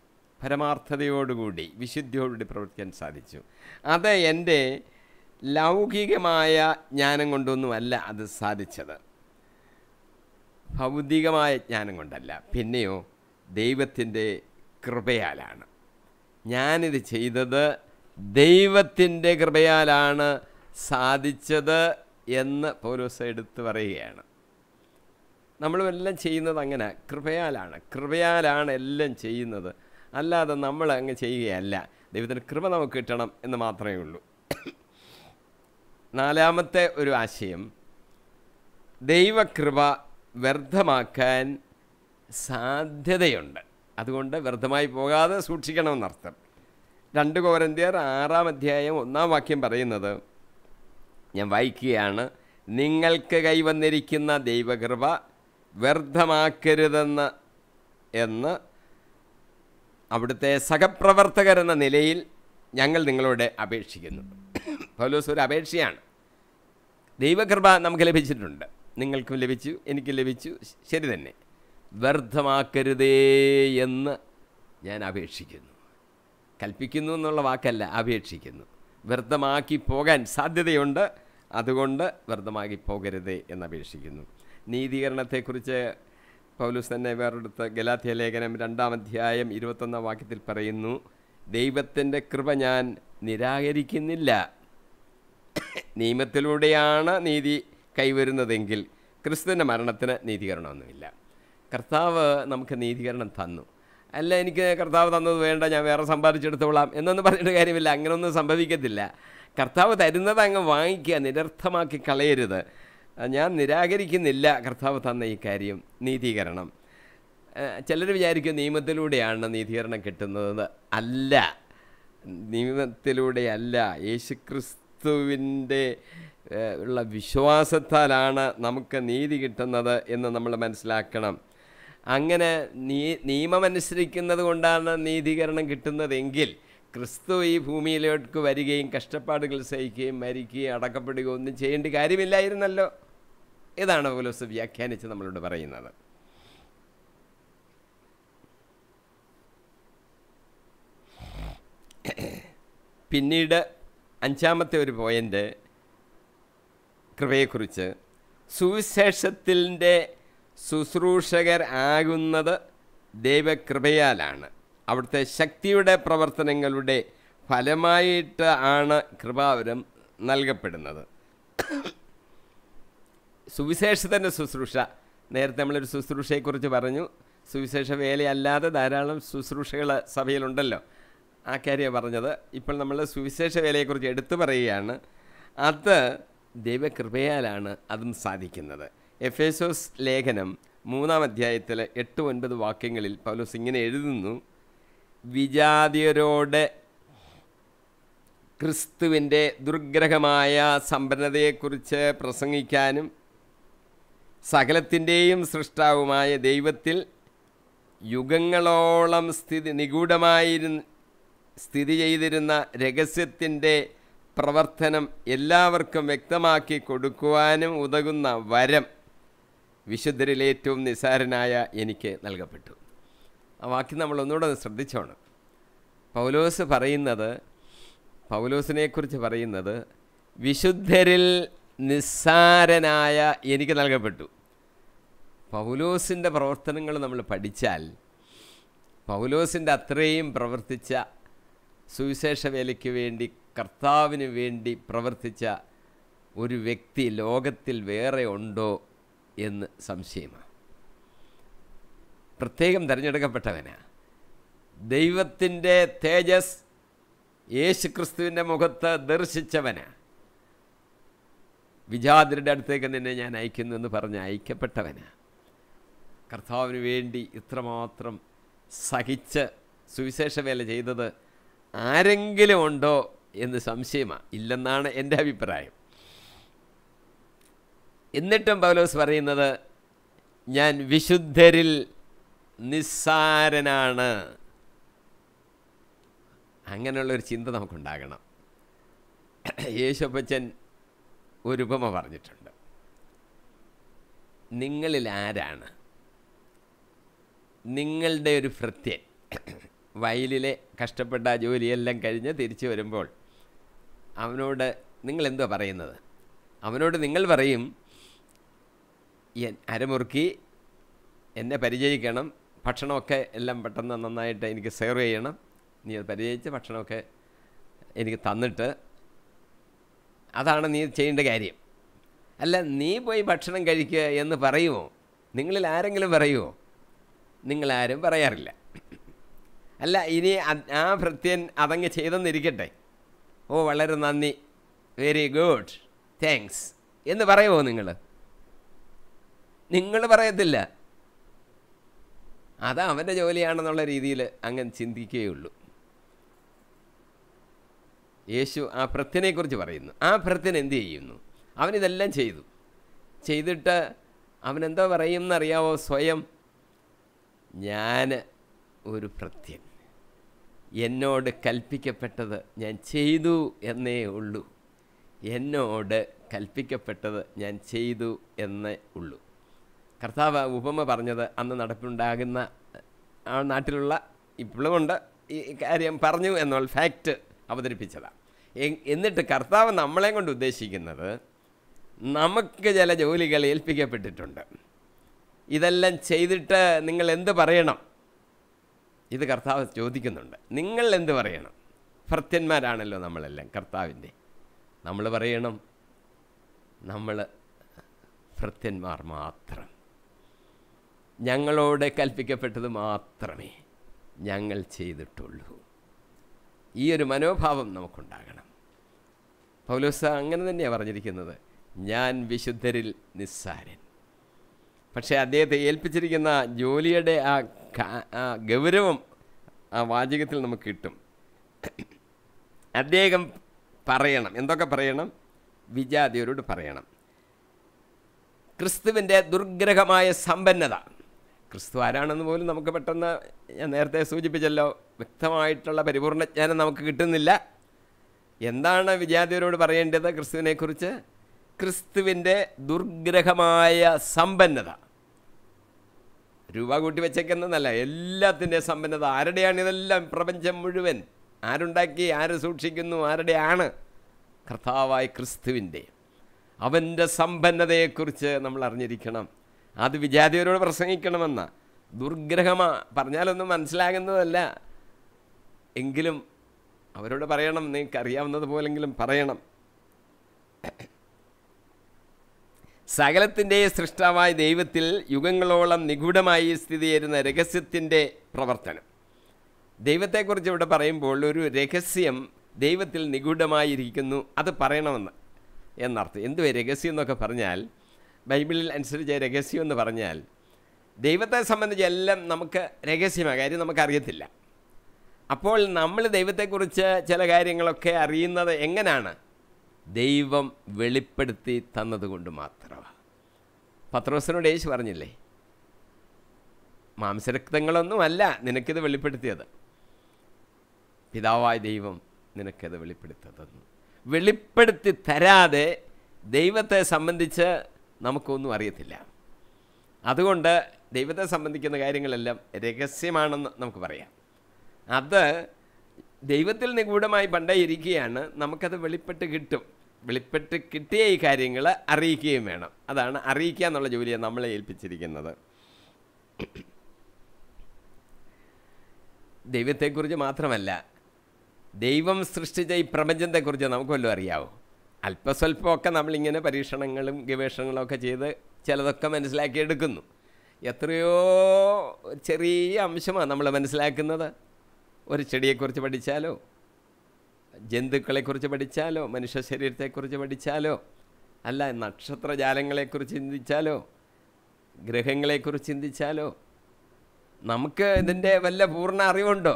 പരമാർത്ഥതയോടുകൂടി വിശുദ്ധിയോടുകൂടി പ്രവർത്തിക്കാൻ സാധിച്ചു അത് എൻ്റെ ലൗകികമായ ജ്ഞാനം കൊണ്ടൊന്നുമല്ല അത് സാധിച്ചത് ഭൗതികമായ ജ്ഞാനം കൊണ്ടല്ല പിന്നെയോ ദൈവത്തിൻ്റെ കൃപയാലാണ് ഞാനിത് ചെയ്തത് ദൈവത്തിൻ്റെ കൃപയാലാണ് സാധിച്ചത് എന്ന് പൗലോസ് എടുത്ത് പറയുകയാണ് നമ്മളെല്ലാം ചെയ്യുന്നത് അങ്ങനെ കൃപയാലാണ് കൃപയാലാണ് എല്ലാം ചെയ്യുന്നത് അല്ലാതെ നമ്മൾ അങ്ങ് ചെയ്യുകയല്ല ദൈവത്തിൻ്റെ കൃപ നമുക്ക് കിട്ടണം എന്ന് മാത്രമേ ഉള്ളൂ നാലാമത്തെ ഒരു ആശയം ദൈവകൃപ വ്യർത്ഥമാക്കാൻ സാധ്യതയുണ്ട് അതുകൊണ്ട് വ്യർത്ഥമായി പോകാതെ സൂക്ഷിക്കണമെന്നർത്ഥം രണ്ട് കോരന്തിയർ ആറാം അധ്യായം ഒന്നാം വാക്യം പറയുന്നത് ഞാൻ വായിക്കുകയാണ് നിങ്ങൾക്ക് കൈവന്നിരിക്കുന്ന ദൈവകൃപ വ്യർത്ഥമാക്കരുതെന്ന് എന്ന് അവിടുത്തെ എന്ന നിലയിൽ ഞങ്ങൾ നിങ്ങളോട് അപേക്ഷിക്കുന്നു പൗലോസ് ഒരു അപേക്ഷയാണ് ദൈവകൃപ നമുക്ക് ലഭിച്ചിട്ടുണ്ട് നിങ്ങൾക്കും ലഭിച്ചു എനിക്ക് ലഭിച്ചു ശരി തന്നെ വ്യർത്ഥമാക്കരുതേ എന്ന് ഞാൻ അപേക്ഷിക്കുന്നു കൽപ്പിക്കുന്നു എന്നുള്ള വാക്കല്ല അപേക്ഷിക്കുന്നു വ്യർത്ഥമാക്കി പോകാൻ സാധ്യതയുണ്ട് അതുകൊണ്ട് വ്യർത്ഥമാക്കി പോകരുതേ എന്നപേക്ഷിക്കുന്നു നീതീകരണത്തെക്കുറിച്ച് പൗലൂസ് തന്നെ വേറെടുത്ത് ഗലാത്യ ലേഖനം രണ്ടാം അധ്യായം ഇരുപത്തൊന്നാം വാക്യത്തിൽ പറയുന്നു ദൈവത്തിൻ്റെ കൃപ ഞാൻ നിരാകരിക്കുന്നില്ല നിയമത്തിലൂടെയാണ് നീതി കൈവരുന്നതെങ്കിൽ ക്രിസ്തുവിൻ്റെ മരണത്തിന് നീതീകരണമൊന്നുമില്ല കർത്താവ് നമുക്ക് നീതീകരണം തന്നു അല്ല എനിക്ക് കർത്താവ് തന്നത് വേണ്ട ഞാൻ വേറെ സമ്പാദിച്ചെടുത്തോളാം എന്നൊന്നും പറഞ്ഞിട്ട് കാര്യമില്ല അങ്ങനെയൊന്നും സംഭവിക്കത്തില്ല കർത്താവ് തരുന്നത് അങ്ങ് വാങ്ങിക്കുക നിരർത്ഥമാക്കി കളയരുത് ഞാൻ നിരാകരിക്കുന്നില്ല കർത്താവ് തന്ന ഈ കാര്യം നീതീകരണം ചിലർ വിചാരിക്കും നിയമത്തിലൂടെയാണ് നീതീകരണം കിട്ടുന്നത് അല്ല നിയമത്തിലൂടെയല്ല യേശുക്രിസ്തുവിൻ്റെ ഉള്ള വിശ്വാസത്താലാണ് നമുക്ക് നീതി കിട്ടുന്നത് എന്ന് നമ്മൾ മനസ്സിലാക്കണം അങ്ങനെ നീ നിയമമനുസരിക്കുന്നത് കൊണ്ടാണ് നീതീകരണം കിട്ടുന്നതെങ്കിൽ ക്രിസ്തു ഈ ഭൂമിയിലേക്ക് വരികയും കഷ്ടപ്പാടുകൾ സഹിക്കുകയും മരിക്കുകയും അടക്കപ്പെടുകയും ഒന്നും ചെയ്യേണ്ട കാര്യമില്ലായിരുന്നല്ലോ ഇതാണ് പോലോസ് വ്യാഖ്യാനിച്ച് നമ്മളോട് പറയുന്നത് പിന്നീട് അഞ്ചാമത്തെ ഒരു പോയിൻ്റ് കൃപയെക്കുറിച്ച് സുവിശേഷത്തിൻ്റെ ശുശ്രൂഷകർ ആകുന്നത് ദൈവകൃപയാലാണ് അവിടുത്തെ ശക്തിയുടെ പ്രവർത്തനങ്ങളുടെ ഫലമായിട്ട് ആണ് കൃപാവരം നൽകപ്പെടുന്നത് സുവിശേഷത്തിൻ്റെ ശുശ്രൂഷ നേരത്തെ നമ്മളൊരു ശുശ്രൂഷയെക്കുറിച്ച് പറഞ്ഞു സുവിശേഷ വേലയല്ലാതെ ധാരാളം ശുശ്രൂഷകൾ സഭയിലുണ്ടല്ലോ ആ കാര്യമാണ് പറഞ്ഞത് ഇപ്പോൾ നമ്മൾ സുവിശേഷ വേലയെക്കുറിച്ച് എടുത്തു പറയുകയാണ് അത് ദൈവകൃപയാലാണ് അതും സാധിക്കുന്നത് എഫേസോസ് ലേഖനം മൂന്നാം അധ്യായത്തിലെ എട്ട് ഒൻപത് വാക്യങ്ങളിൽ പൗലോസ് ഇങ്ങനെ എഴുതുന്നു വിജാതിയരോട് ക്രിസ്തുവിൻ്റെ ദുർഗ്രഹമായ സമ്പന്നതയെക്കുറിച്ച് പ്രസംഗിക്കാനും സകലത്തിൻ്റെയും സൃഷ്ടാവുമായ ദൈവത്തിൽ യുഗങ്ങളോളം സ്ഥിതി നിഗൂഢമായിരുന്ന സ്ഥിതി ചെയ്തിരുന്ന രഹസ്യത്തിൻ്റെ പ്രവർത്തനം എല്ലാവർക്കും വ്യക്തമാക്കി കൊടുക്കുവാനും ഉതകുന്ന വരം വിശുദ്ധരിൽ ഏറ്റവും നിസാരനായ എനിക്ക് നൽകപ്പെട്ടു ആ വാക്യം നമ്മൾ ഒന്നുകൂടെ ശ്രദ്ധിച്ചോണം പൗലോസ് പറയുന്നത് പൗലോസിനെക്കുറിച്ച് പറയുന്നത് വിശുദ്ധരിൽ നിസ്സാരനായ എനിക്ക് നൽകപ്പെട്ടു പൗലോസിൻ്റെ പ്രവർത്തനങ്ങൾ നമ്മൾ പഠിച്ചാൽ പൗലോസിൻ്റെ അത്രയും പ്രവർത്തിച്ച സുവിശേഷ വേലയ്ക്ക് വേണ്ടി കർത്താവിന് വേണ്ടി പ്രവർത്തിച്ച ഒരു വ്യക്തി ലോകത്തിൽ വേറെ ഉണ്ടോ എന്ന് സംശയമാണ് പ്രത്യേകം തിരഞ്ഞെടുക്കപ്പെട്ടവനാ ദൈവത്തിൻ്റെ തേജസ് യേശുക്രിസ്തുവിൻ്റെ മുഖത്ത് ദർശിച്ചവനാ വിജാതിരുടെ അടുത്തേക്ക് നിന്നെ ഞാൻ അയക്കുന്നു എന്ന് പറഞ്ഞ് അയക്കപ്പെട്ടവനാ കർത്താവിന് വേണ്ടി ഇത്രമാത്രം സഹിച്ച് സുവിശേഷ വേല ചെയ്തത് ആരെങ്കിലും ഉണ്ടോ എന്ന് സംശയമാണ് ഇല്ലെന്നാണ് എൻ്റെ അഭിപ്രായം എന്നിട്ടും പൗലോസ് പറയുന്നത് ഞാൻ വിശുദ്ധരിൽ നിസ്സാരനാണ് അങ്ങനെയുള്ളൊരു ചിന്ത നമുക്കുണ്ടാകണം യേശുപ്പച്ചൻ ഒരു ഉപമ പറഞ്ഞിട്ടുണ്ട് നിങ്ങളിൽ ആരാണ് നിങ്ങളുടെ ഒരു ഭൃത്യൻ വയലിലെ കഷ്ടപ്പെട്ട ജോലിയെല്ലാം കഴിഞ്ഞ് തിരിച്ചു വരുമ്പോൾ അവനോട് നിങ്ങളെന്തുവാ പറയുന്നത് അവനോട് നിങ്ങൾ പറയും അരമുറുക്കി എന്നെ പരിചയിക്കണം ഭക്ഷണമൊക്കെ എല്ലാം പെട്ടെന്ന് നന്നായിട്ട് എനിക്ക് സെർവ് ചെയ്യണം നീ അത് പരിചയിച്ച് ഭക്ഷണമൊക്കെ എനിക്ക് തന്നിട്ട് അതാണ് നീ ചെയ്യേണ്ട കാര്യം അല്ല നീ പോയി ഭക്ഷണം കഴിക്കുക എന്ന് പറയുമോ നിങ്ങളിൽ ആരെങ്കിലും പറയുമോ നിങ്ങളാരും പറയാറില്ല അല്ല ഇനി ആ ഭൃത്യൻ അതങ്ങ് ചെയ്തെന്നിരിക്കട്ടെ ഓ വളരെ നന്ദി വെരി ഗുഡ് താങ്ക്സ് എന്ന് പറയുമോ നിങ്ങൾ നിങ്ങൾ പറയത്തില്ല അത് അവൻ്റെ ജോലിയാണെന്നുള്ള രീതിയിൽ അങ്ങനെ ചിന്തിക്കുകയുള്ളൂ യേശു ആ ഭൃത്യനെക്കുറിച്ച് പറയുന്നു ആ ഭൃത്യൻ എന്ത് ചെയ്യുന്നു അവനിതെല്ലാം ചെയ്തു ചെയ്തിട്ട് അവനെന്തോ പറയുമെന്നറിയാവോ സ്വയം ഞാൻ ഒരു ഭൃത്യൻ എന്നോട് കൽപ്പിക്കപ്പെട്ടത് ഞാൻ ചെയ്തു എന്നേ ഉള്ളൂ എന്നോട് കൽപ്പിക്കപ്പെട്ടത് ഞാൻ ചെയ്തു എന്നേ ഉള്ളൂ കർത്താവ് ഉപമ പറഞ്ഞത് അന്ന് നടപ്പിലുണ്ടാകുന്ന ആ നാട്ടിലുള്ള ഉണ്ട് ഈ കാര്യം പറഞ്ഞു എന്നുള്ള ഫാക്റ്റ് അവതരിപ്പിച്ചതാണ് എന്നിട്ട് കർത്താവ് നമ്മളെ കൊണ്ട് ഉദ്ദേശിക്കുന്നത് നമുക്ക് ചില ജോലികൾ ഏൽപ്പിക്കപ്പെട്ടിട്ടുണ്ട് ഇതെല്ലാം ചെയ്തിട്ട് നിങ്ങൾ എന്ത് പറയണം ഇത് കർത്താവ് ചോദിക്കുന്നുണ്ട് നിങ്ങൾ എന്ത് പറയണം ഭർത്തന്മാരാണല്ലോ നമ്മളെല്ലാം കർത്താവിൻ്റെ നമ്മൾ പറയണം നമ്മൾ ഭൃത്യന്മാർ മാത്രം ഞങ്ങളോട് കൽപ്പിക്കപ്പെട്ടത് മാത്രമേ ഞങ്ങൾ ചെയ്തിട്ടുള്ളൂ ഈ ഒരു മനോഭാവം നമുക്കുണ്ടാകണം പൗലോസ അങ്ങനെ തന്നെയാണ് പറഞ്ഞിരിക്കുന്നത് ഞാൻ വിശുദ്ധരിൽ നിസ്സാരൻ പക്ഷേ അദ്ദേഹത്തെ ഏൽപ്പിച്ചിരിക്കുന്ന ജോലിയുടെ ആ ഗൗരവം ആ വാചകത്തിൽ നമുക്ക് കിട്ടും അദ്ദേഹം പറയണം എന്തൊക്കെ പറയണം വിജാതിയരോട് പറയണം ക്രിസ്തുവിൻ്റെ ദുർഗ്രഹമായ സമ്പന്നത ക്രിസ്തു ആരാണെന്ന് പോലും നമുക്ക് പെട്ടെന്ന് ഞാൻ നേരത്തെ സൂചിപ്പിച്ചല്ലോ വ്യക്തമായിട്ടുള്ള പരിപൂർണ ജ്ഞാനം നമുക്ക് കിട്ടുന്നില്ല എന്താണ് വിദ്യാർത്ഥിയോട് പറയേണ്ടത് ക്രിസ്തുവിനെക്കുറിച്ച് ക്രിസ്തുവിൻ്റെ ദുർഗ്രഹമായ സമ്പന്നത രൂപ കൂട്ടി വെച്ചേക്കുന്നതല്ല എല്ലാത്തിൻ്റെ സമ്പന്നത ആരുടെയാണ് ഇതെല്ലാം പ്രപഞ്ചം മുഴുവൻ ആരുണ്ടാക്കി ആര് സൂക്ഷിക്കുന്നു ആരുടെയാണ് കർത്താവായ ക്രിസ്തുവിൻ്റെ അവൻ്റെ സമ്പന്നതയെക്കുറിച്ച് നമ്മൾ അറിഞ്ഞിരിക്കണം അത് വിജാതിയരോട് പ്രസംഗിക്കണമെന്ന ദുർഗ്രഹമാ പറഞ്ഞാലൊന്നും മനസ്സിലാകുന്നതല്ല എങ്കിലും അവരോട് പറയണം അറിയാവുന്നത് പോലെങ്കിലും പറയണം സകലത്തിൻ്റെ സൃഷ്ടാവായ ദൈവത്തിൽ യുഗങ്ങളോളം നിഗൂഢമായി സ്ഥിതി ചെയ്യുന്ന രഹസ്യത്തിൻ്റെ പ്രവർത്തനം ദൈവത്തെക്കുറിച്ച് ഇവിടെ പറയുമ്പോൾ ഒരു രഹസ്യം ദൈവത്തിൽ നിഗൂഢമായിരിക്കുന്നു അത് പറയണമെന്ന് എന്നർത്ഥം എന്തുവേ രഹസ്യം എന്നൊക്കെ പറഞ്ഞാൽ ബൈബിളിൽ അനുസരിച്ച് രഹസ്യം എന്ന് പറഞ്ഞാൽ ദൈവത്തെ സംബന്ധിച്ച് എല്ലാം നമുക്ക് രഹസ്യമാണ് കാര്യം നമുക്കറിയത്തില്ല അപ്പോൾ നമ്മൾ ദൈവത്തെക്കുറിച്ച് ചില കാര്യങ്ങളൊക്കെ അറിയുന്നത് എങ്ങനെയാണ് ദൈവം വെളിപ്പെടുത്തി തന്നതുകൊണ്ട് മാത്രമാണ് പത്രോസനോട് യേശു പറഞ്ഞില്ലേ മാംസരക്തങ്ങളൊന്നുമല്ല നിനക്കിത് വെളിപ്പെടുത്തിയത് പിതാവായ ദൈവം നിനക്കത് വെളിപ്പെടുത്തതെന്ന് വെളിപ്പെടുത്തി തരാതെ ദൈവത്തെ സംബന്ധിച്ച് നമുക്കൊന്നും അറിയത്തില്ല അതുകൊണ്ട് ദൈവത്തെ സംബന്ധിക്കുന്ന കാര്യങ്ങളെല്ലാം രഹസ്യമാണെന്ന് നമുക്ക് പറയാം അത് ദൈവത്തിൽ നിഗൂഢമായി പണ്ടേ ഇരിക്കുകയാണ് നമുക്കത് വെളിപ്പെട്ട് കിട്ടും വെളിപ്പെട്ട് കിട്ടിയ ഈ കാര്യങ്ങൾ അറിയിക്കുകയും വേണം അതാണ് അറിയിക്കുക എന്നുള്ള ജോലിയെ നമ്മളെ ഏൽപ്പിച്ചിരിക്കുന്നത് ദൈവത്തെക്കുറിച്ച് മാത്രമല്ല ദൈവം സൃഷ്ടിച്ച ഈ പ്രപഞ്ചത്തെക്കുറിച്ച് നമുക്കൊല്ലോ അറിയാവോ സ്വല്പമൊക്കെ നമ്മളിങ്ങനെ പരീക്ഷണങ്ങളും ഗവേഷണങ്ങളും ഒക്കെ ചെയ്ത് ചിലതൊക്കെ മനസ്സിലാക്കി എടുക്കുന്നു എത്രയോ ചെറിയ അംശമാണ് നമ്മൾ മനസ്സിലാക്കുന്നത് ഒരു ചെടിയെക്കുറിച്ച് പഠിച്ചാലോ ജന്തുക്കളെക്കുറിച്ച് പഠിച്ചാലോ മനുഷ്യ ശരീരത്തെക്കുറിച്ച് പഠിച്ചാലോ അല്ല നക്ഷത്രജാലങ്ങളെക്കുറിച്ച് ചിന്തിച്ചാലോ ഗ്രഹങ്ങളെക്കുറിച്ച് ചിന്തിച്ചാലോ നമുക്ക് ഇതിൻ്റെ വല്ല പൂർണ്ണ അറിവുണ്ടോ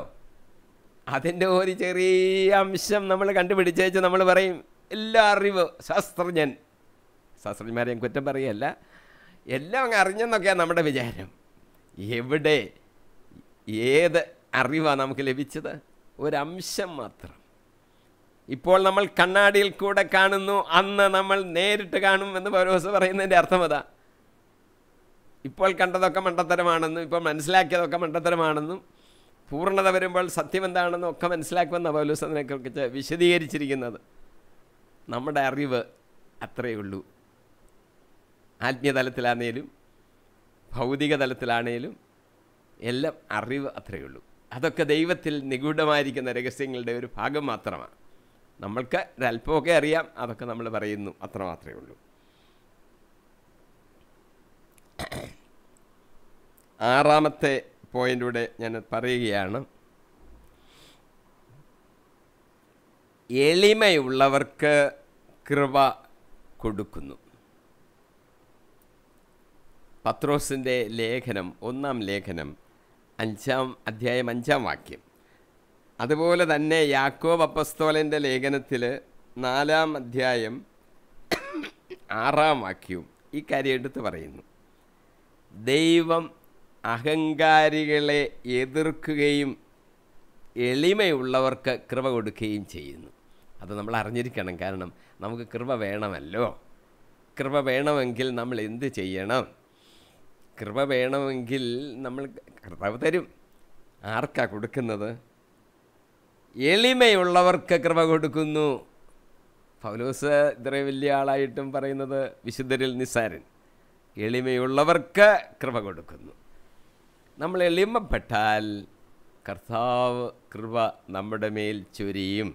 അതിൻ്റെ ഒരു ചെറിയ അംശം നമ്മൾ കണ്ടുപിടിച്ചേച്ച് നമ്മൾ പറയും എല്ലാ അറിവ് ശാസ്ത്രജ്ഞൻ ശാസ്ത്രജ്ഞന്മാരെ ഞാൻ കുറ്റം പറയല്ല എല്ലാം അങ്ങ് അറിഞ്ഞെന്നൊക്കെയാണ് നമ്മുടെ വിചാരം എവിടെ ഏത് അറിവാണ് നമുക്ക് ലഭിച്ചത് ഒരംശം മാത്രം ഇപ്പോൾ നമ്മൾ കണ്ണാടിയിൽ കൂടെ കാണുന്നു അന്ന് നമ്മൾ നേരിട്ട് കാണും എന്ന് പരോസ് പറയുന്നതിൻ്റെ അർത്ഥം അതാ ഇപ്പോൾ കണ്ടതൊക്കെ മണ്ടത്തരമാണെന്നും ഇപ്പോൾ മനസ്സിലാക്കിയതൊക്കെ മണ്ടത്തരമാണെന്നും പൂർണ്ണത വരുമ്പോൾ സത്യം എന്താണെന്നും ഒക്കെ മനസ്സിലാക്കുമെന്ന പൗലോസ് അതിനെക്കുറിച്ച് വിശദീകരിച്ചിരിക്കുന്നത് നമ്മുടെ അറിവ് അത്രയേ ഉള്ളൂ ആത്മീയതലത്തിലാണേലും ഭൗതിക തലത്തിലാണേലും എല്ലാം അറിവ് അത്രയേ ഉള്ളൂ അതൊക്കെ ദൈവത്തിൽ നിഗൂഢമായിരിക്കുന്ന രഹസ്യങ്ങളുടെ ഒരു ഭാഗം മാത്രമാണ് നമ്മൾക്ക് ഒരല്പമൊക്കെ അറിയാം അതൊക്കെ നമ്മൾ പറയുന്നു അത്ര മാത്രമേ ഉള്ളൂ ആറാമത്തെ പോയിൻ്റൂടെ ഞാൻ പറയുകയാണ് എളിമയുള്ളവർക്ക് കൃപ കൊടുക്കുന്നു പത്രോസിൻ്റെ ലേഖനം ഒന്നാം ലേഖനം അഞ്ചാം അധ്യായം അഞ്ചാം വാക്യം അതുപോലെ തന്നെ യാക്കോബ് അപ്പസ്തോലൻ്റെ ലേഖനത്തിൽ നാലാം അധ്യായം ആറാം വാക്യവും ഈ കാര്യം എടുത്ത് പറയുന്നു ദൈവം അഹങ്കാരികളെ എതിർക്കുകയും എളിമയുള്ളവർക്ക് കൃപ കൊടുക്കുകയും ചെയ്യുന്നു അത് നമ്മൾ അറിഞ്ഞിരിക്കണം കാരണം നമുക്ക് കൃപ വേണമല്ലോ കൃപ വേണമെങ്കിൽ നമ്മൾ എന്ത് ചെയ്യണം കൃപ വേണമെങ്കിൽ നമ്മൾ കൃപ തരും ആർക്കാ കൊടുക്കുന്നത് എളിമയുള്ളവർക്ക് കൃപ കൊടുക്കുന്നു പൗലോസ് ഇത്രയും വലിയ ആളായിട്ടും പറയുന്നത് വിശുദ്ധരിൽ നിസ്സാരൻ എളിമയുള്ളവർക്ക് കൃപ കൊടുക്കുന്നു നമ്മൾ എളിമപ്പെട്ടാൽ കർത്താവ് കൃപ നമ്മുടെ മേൽ ചൊരിയും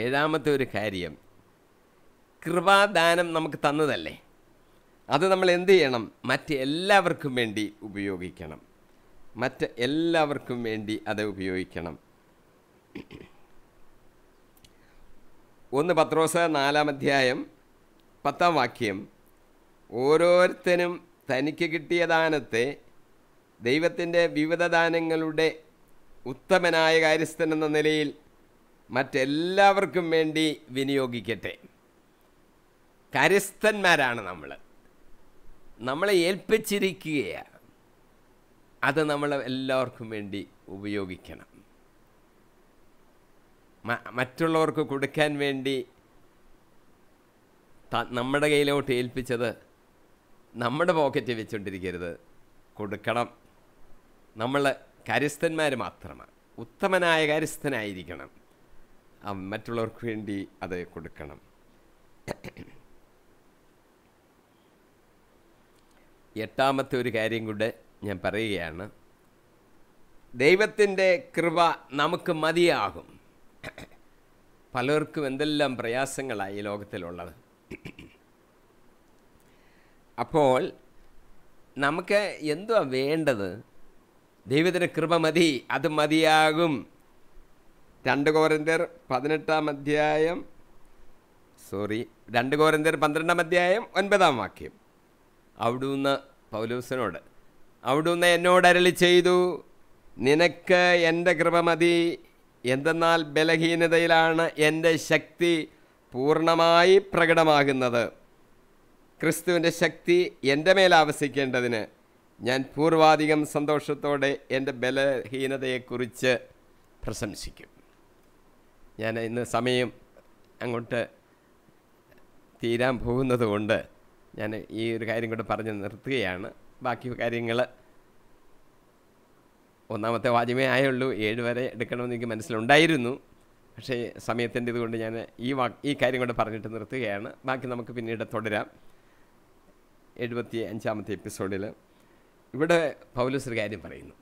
ഏഴാമത്തെ ഒരു കാര്യം കൃപാദാനം നമുക്ക് തന്നതല്ലേ അത് നമ്മൾ എന്ത് ചെയ്യണം മറ്റ് എല്ലാവർക്കും വേണ്ടി ഉപയോഗിക്കണം മറ്റ് എല്ലാവർക്കും വേണ്ടി അത് ഉപയോഗിക്കണം ഒന്ന് പത്രോസ നാലാം അധ്യായം പത്താം വാക്യം ഓരോരുത്തരും തനിക്ക് കിട്ടിയ ദാനത്തെ ദൈവത്തിൻ്റെ വിവിധ ദാനങ്ങളുടെ ഉത്തമനായ കാര്യസ്ഥൻ എന്ന നിലയിൽ മറ്റെല്ലാവർക്കും വേണ്ടി വിനിയോഗിക്കട്ടെ കരസ്ഥന്മാരാണ് നമ്മൾ നമ്മളെ ഏൽപ്പിച്ചിരിക്കുകയാണ് അത് നമ്മൾ എല്ലാവർക്കും വേണ്ടി ഉപയോഗിക്കണം മറ്റുള്ളവർക്ക് കൊടുക്കാൻ വേണ്ടി നമ്മുടെ കയ്യിലോട്ട് ഏൽപ്പിച്ചത് നമ്മുടെ പോക്കറ്റ് വെച്ചുകൊണ്ടിരിക്കരുത് കൊടുക്കണം നമ്മൾ കരിസ്ഥന്മാർ മാത്രമാണ് ഉത്തമനായ കാര്യസ്ഥനായിരിക്കണം മറ്റുള്ളവർക്ക് വേണ്ടി അത് കൊടുക്കണം എട്ടാമത്തെ ഒരു കാര്യം കൂടെ ഞാൻ പറയുകയാണ് ദൈവത്തിൻ്റെ കൃപ നമുക്ക് മതിയാകും പലർക്കും എന്തെല്ലാം പ്രയാസങ്ങളായി ഈ ലോകത്തിലുള്ളത് അപ്പോൾ നമുക്ക് എന്തുവാ വേണ്ടത് ദൈവത്തിൻ്റെ കൃപ മതി അത് മതിയാകും രണ്ട് കോരന്തർ പതിനെട്ടാം അധ്യായം സോറി രണ്ട് കോരന്തർ പന്ത്രണ്ടാം അധ്യായം ഒൻപതാം വാക്യം അവിടുന്ന് പൗലൂസിനോട് അവിടുന്ന് എന്നോട് അരളി ചെയ്തു നിനക്ക് എൻ്റെ കൃപ മതി എന്തെന്നാൽ ബലഹീനതയിലാണ് എൻ്റെ ശക്തി പൂർണ്ണമായി പ്രകടമാകുന്നത് ക്രിസ്തുവിൻ്റെ ശക്തി എൻ്റെ മേലാവസിക്കേണ്ടതിന് ഞാൻ പൂർവാധികം സന്തോഷത്തോടെ എൻ്റെ ബലഹീനതയെക്കുറിച്ച് പ്രശംസിക്കും ഞാൻ ഇന്ന് സമയം അങ്ങോട്ട് തീരാൻ പോകുന്നതുകൊണ്ട് ഞാൻ ഈ ഒരു കാര്യം കൂടെ പറഞ്ഞ് നിർത്തുകയാണ് ബാക്കി കാര്യങ്ങൾ ഒന്നാമത്തെ വാചമേ ആയുള്ളൂ ഏഴ് വരെ എടുക്കണമെന്ന് എനിക്ക് മനസ്സിലുണ്ടായിരുന്നു പക്ഷേ സമയത്തിൻ്റെ ഇതുകൊണ്ട് ഞാൻ ഈ വാ ഈ കാര്യം കൂടെ പറഞ്ഞിട്ട് നിർത്തുകയാണ് ബാക്കി നമുക്ക് പിന്നീട് തുടരാം എഴുപത്തി അഞ്ചാമത്തെ എപ്പിസോഡിൽ ഇവിടെ പൗലോസ് ഒരു കാര്യം പറയുന്നു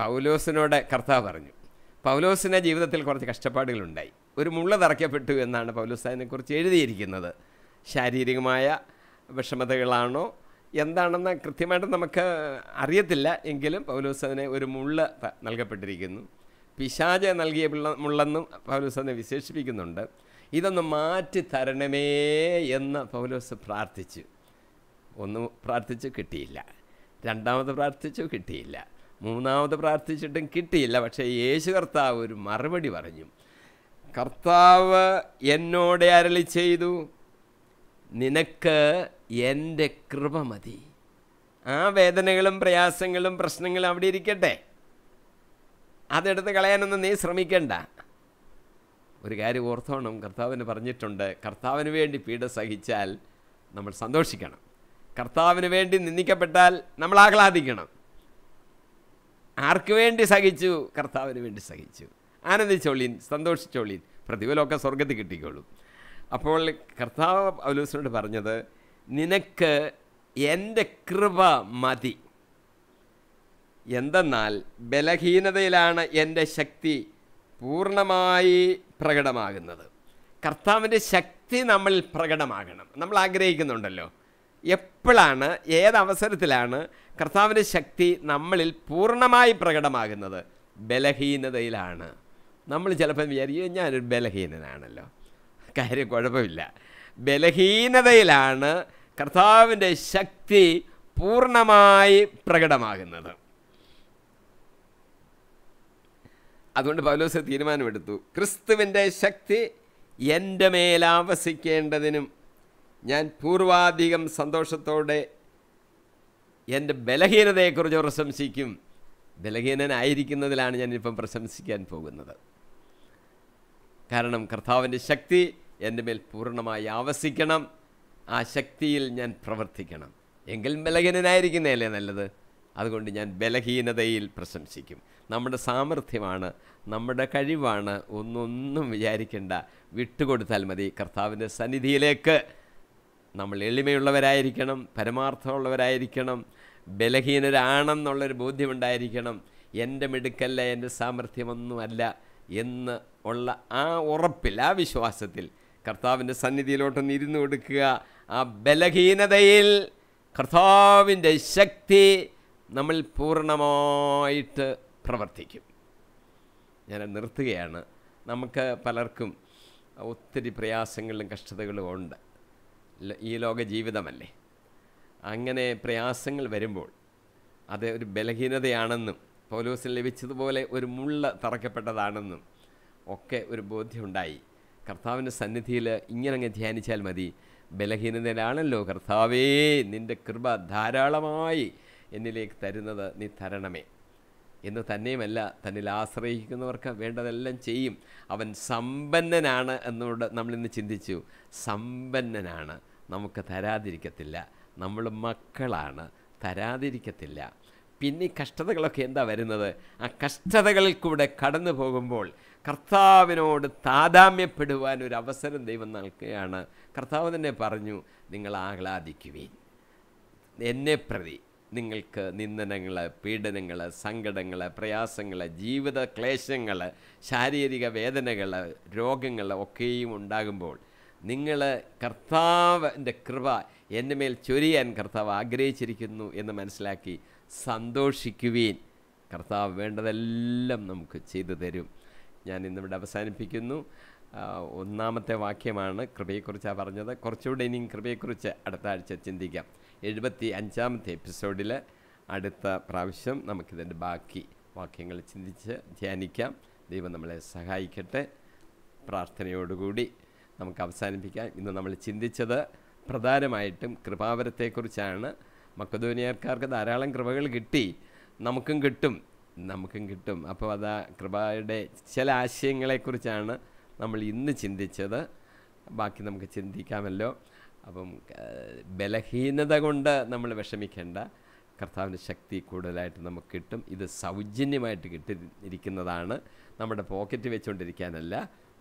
പൗലോസിനോട് കർത്താവ് പറഞ്ഞു പൗലോസിൻ്റെ ജീവിതത്തിൽ കുറച്ച് കഷ്ടപ്പാടുകളുണ്ടായി ഒരു മുള്ള തറയ്ക്കപ്പെട്ടു എന്നാണ് പൗലോസ് അതിനെക്കുറിച്ച് എഴുതിയിരിക്കുന്നത് ശാരീരികമായ വിഷമതകളാണോ എന്താണെന്ന് കൃത്യമായിട്ട് നമുക്ക് അറിയത്തില്ല എങ്കിലും പൗലോസ് അതിനെ ഒരു മുള്ള നൽകപ്പെട്ടിരിക്കുന്നു പിശാജ നൽകിയ പിള്ള മുള്ളെന്നും പൗലോസ് അതിനെ വിശേഷിപ്പിക്കുന്നുണ്ട് ഇതൊന്ന് മാറ്റി തരണമേ എന്ന് പൗലോസ് പ്രാർത്ഥിച്ചു ഒന്ന് പ്രാർത്ഥിച്ചു കിട്ടിയില്ല രണ്ടാമത് പ്രാർത്ഥിച്ചു കിട്ടിയില്ല മൂന്നാമത് പ്രാർത്ഥിച്ചിട്ടും കിട്ടിയില്ല പക്ഷേ യേശു കർത്താവ് ഒരു മറുപടി പറഞ്ഞു കർത്താവ് എന്നോട് അരളി ചെയ്തു നിനക്ക് എൻ്റെ കൃപ മതി ആ വേദനകളും പ്രയാസങ്ങളും പ്രശ്നങ്ങളും അവിടെ ഇരിക്കട്ടെ അതെടുത്ത് കളയാനൊന്നും നീ ശ്രമിക്കണ്ട ഒരു കാര്യം ഓർത്തോണം കർത്താവിന് പറഞ്ഞിട്ടുണ്ട് കർത്താവിന് വേണ്ടി പീഡ സഹിച്ചാൽ നമ്മൾ സന്തോഷിക്കണം കർത്താവിന് വേണ്ടി നിന്ദിക്കപ്പെട്ടാൽ നമ്മൾ ആഹ്ലാദിക്കണം ആർക്കു വേണ്ടി സഹിച്ചു കർത്താവിന് വേണ്ടി സഹിച്ചു ആനന്ദിച്ചോളീൻ സന്തോഷിച്ചോളീൻ പ്രതിഫലമൊക്കെ സ്വർഗത്തിൽ കിട്ടിക്കോളും അപ്പോൾ കർത്താവ് അവലോസനോട് പറഞ്ഞത് നിനക്ക് എൻ്റെ കൃപ മതി എന്തെന്നാൽ ബലഹീനതയിലാണ് എൻ്റെ ശക്തി പൂർണ്ണമായി പ്രകടമാകുന്നത് കർത്താവിൻ്റെ ശക്തി നമ്മൾ പ്രകടമാകണം നമ്മൾ ആഗ്രഹിക്കുന്നുണ്ടല്ലോ എപ്പോഴാണ് ഏതവസരത്തിലാണ് കർത്താവിൻ്റെ ശക്തി നമ്മളിൽ പൂർണ്ണമായി പ്രകടമാകുന്നത് ബലഹീനതയിലാണ് നമ്മൾ ചിലപ്പം വിചാരിക്കും ഞാനൊരു ബലഹീനനാണല്ലോ കാര്യം കുഴപ്പമില്ല ബലഹീനതയിലാണ് കർത്താവിൻ്റെ ശക്തി പൂർണ്ണമായി പ്രകടമാകുന്നത് അതുകൊണ്ട് പൗലോസ് തീരുമാനമെടുത്തു ക്രിസ്തുവിൻ്റെ ശക്തി എൻ്റെ മേലാവസിക്കേണ്ടതിനും ഞാൻ പൂർവാധികം സന്തോഷത്തോടെ എൻ്റെ ബലഹീനതയെക്കുറിച്ച് പ്രശംസിക്കും ബലഹീനനായിരിക്കുന്നതിലാണ് ഞാനിപ്പം പ്രശംസിക്കാൻ പോകുന്നത് കാരണം കർത്താവിൻ്റെ ശക്തി എൻ്റെ മേൽ പൂർണ്ണമായി ആവസിക്കണം ആ ശക്തിയിൽ ഞാൻ പ്രവർത്തിക്കണം എങ്കിൽ ബലഹീനനായിരിക്കുന്നതല്ലേ നല്ലത് അതുകൊണ്ട് ഞാൻ ബലഹീനതയിൽ പ്രശംസിക്കും നമ്മുടെ സാമർഥ്യമാണ് നമ്മുടെ കഴിവാണ് ഒന്നൊന്നും വിചാരിക്കേണ്ട വിട്ടുകൊടുത്താൽ മതി കർത്താവിൻ്റെ സന്നിധിയിലേക്ക് നമ്മൾ എളിമയുള്ളവരായിരിക്കണം പരമാർത്ഥമുള്ളവരായിരിക്കണം ബലഹീനരാണെന്നുള്ളൊരു ബോധ്യമുണ്ടായിരിക്കണം എൻ്റെ മിടുക്കല്ല എൻ്റെ സാമർഥ്യമൊന്നുമല്ല എന്ന് ഉള്ള ആ ഉറപ്പിൽ ആ വിശ്വാസത്തിൽ കർത്താവിൻ്റെ സന്നിധിയിലോട്ട് ഇരുന്ന് കൊടുക്കുക ആ ബലഹീനതയിൽ കർത്താവിൻ്റെ ശക്തി നമ്മൾ പൂർണ്ണമായിട്ട് പ്രവർത്തിക്കും ഞാൻ നിർത്തുകയാണ് നമുക്ക് പലർക്കും ഒത്തിരി പ്രയാസങ്ങളും കഷ്ടതകളും ഉണ്ട് ഈ ലോക ജീവിതമല്ലേ അങ്ങനെ പ്രയാസങ്ങൾ വരുമ്പോൾ അത് ഒരു ബലഹീനതയാണെന്നും പൗലോസിന് ലഭിച്ചതുപോലെ ഒരു മുള്ള തറക്കപ്പെട്ടതാണെന്നും ഒക്കെ ഒരു ബോധ്യമുണ്ടായി കർത്താവിൻ്റെ സന്നിധിയിൽ ഇങ്ങനെ അങ്ങ് ധ്യാനിച്ചാൽ മതി ബലഹീനതയിലാണല്ലോ കർത്താവേ നിൻ്റെ കൃപ ധാരാളമായി എന്നിലേക്ക് തരുന്നത് നീ തരണമേ എന്ന് തന്നെയുമല്ല തന്നിൽ ആശ്രയിക്കുന്നവർക്ക് വേണ്ടതെല്ലാം ചെയ്യും അവൻ സമ്പന്നനാണ് എന്നോട് നമ്മളിന്ന് ചിന്തിച്ചു സമ്പന്നനാണ് നമുക്ക് തരാതിരിക്കത്തില്ല നമ്മൾ മക്കളാണ് തരാതിരിക്കത്തില്ല പിന്നെ കഷ്ടതകളൊക്കെ എന്താ വരുന്നത് ആ കഷ്ടതകളിൽ കൂടെ കടന്നു പോകുമ്പോൾ കർത്താവിനോട് താതാമ്യപ്പെടുവാൻ ഒരു അവസരം ദൈവം നൽകുകയാണ് കർത്താവ് തന്നെ പറഞ്ഞു നിങ്ങൾ ആഹ്ലാദിക്കുവേൻ എന്നെ പ്രതി നിങ്ങൾക്ക് നിന്ദനങ്ങൾ പീഡനങ്ങൾ സങ്കടങ്ങൾ പ്രയാസങ്ങൾ ജീവിത ക്ലേശങ്ങൾ ശാരീരിക വേദനകൾ രോഗങ്ങൾ ഒക്കെയും ഉണ്ടാകുമ്പോൾ നിങ്ങൾ കർത്താവിൻ്റെ കൃപ എൻ്റെ മേൽ ചൊരിയാൻ കർത്താവ് ആഗ്രഹിച്ചിരിക്കുന്നു എന്ന് മനസ്സിലാക്കി സന്തോഷിക്കുവീൻ കർത്താവ് വേണ്ടതെല്ലാം നമുക്ക് ചെയ്തു തരും ഞാൻ ഇന്നിവിടെ അവസാനിപ്പിക്കുന്നു ഒന്നാമത്തെ വാക്യമാണ് കൃപയെക്കുറിച്ചാണ് പറഞ്ഞത് കുറച്ചുകൂടെ ഇനിയും കൃപയെക്കുറിച്ച് അടുത്ത ആഴ്ച ചിന്തിക്കാം എഴുപത്തി അഞ്ചാമത്തെ എപ്പിസോഡിൽ അടുത്ത പ്രാവശ്യം നമുക്കിതിൻ്റെ ബാക്കി വാക്യങ്ങൾ ചിന്തിച്ച് ധ്യാനിക്കാം ദൈവം നമ്മളെ സഹായിക്കട്ടെ പ്രാർത്ഥനയോടുകൂടി നമുക്ക് അവസാനിപ്പിക്കാം ഇന്ന് നമ്മൾ ചിന്തിച്ചത് പ്രധാനമായിട്ടും കൃപാവരത്തെക്കുറിച്ചാണ് മക്കധോനിയർക്കാർക്ക് ധാരാളം കൃപകൾ കിട്ടി നമുക്കും കിട്ടും നമുക്കും കിട്ടും അപ്പോൾ അത് കൃപയുടെ ചില ആശയങ്ങളെക്കുറിച്ചാണ് നമ്മൾ ഇന്ന് ചിന്തിച്ചത് ബാക്കി നമുക്ക് ചിന്തിക്കാമല്ലോ അപ്പം ബലഹീനത കൊണ്ട് നമ്മൾ വിഷമിക്കേണ്ട കർത്താവിൻ്റെ ശക്തി കൂടുതലായിട്ട് നമുക്ക് കിട്ടും ഇത് സൗജന്യമായിട്ട് കിട്ടിയിരിക്കുന്നതാണ് നമ്മുടെ പോക്കറ്റ് വെച്ചുകൊണ്ടിരിക്കാനല്ല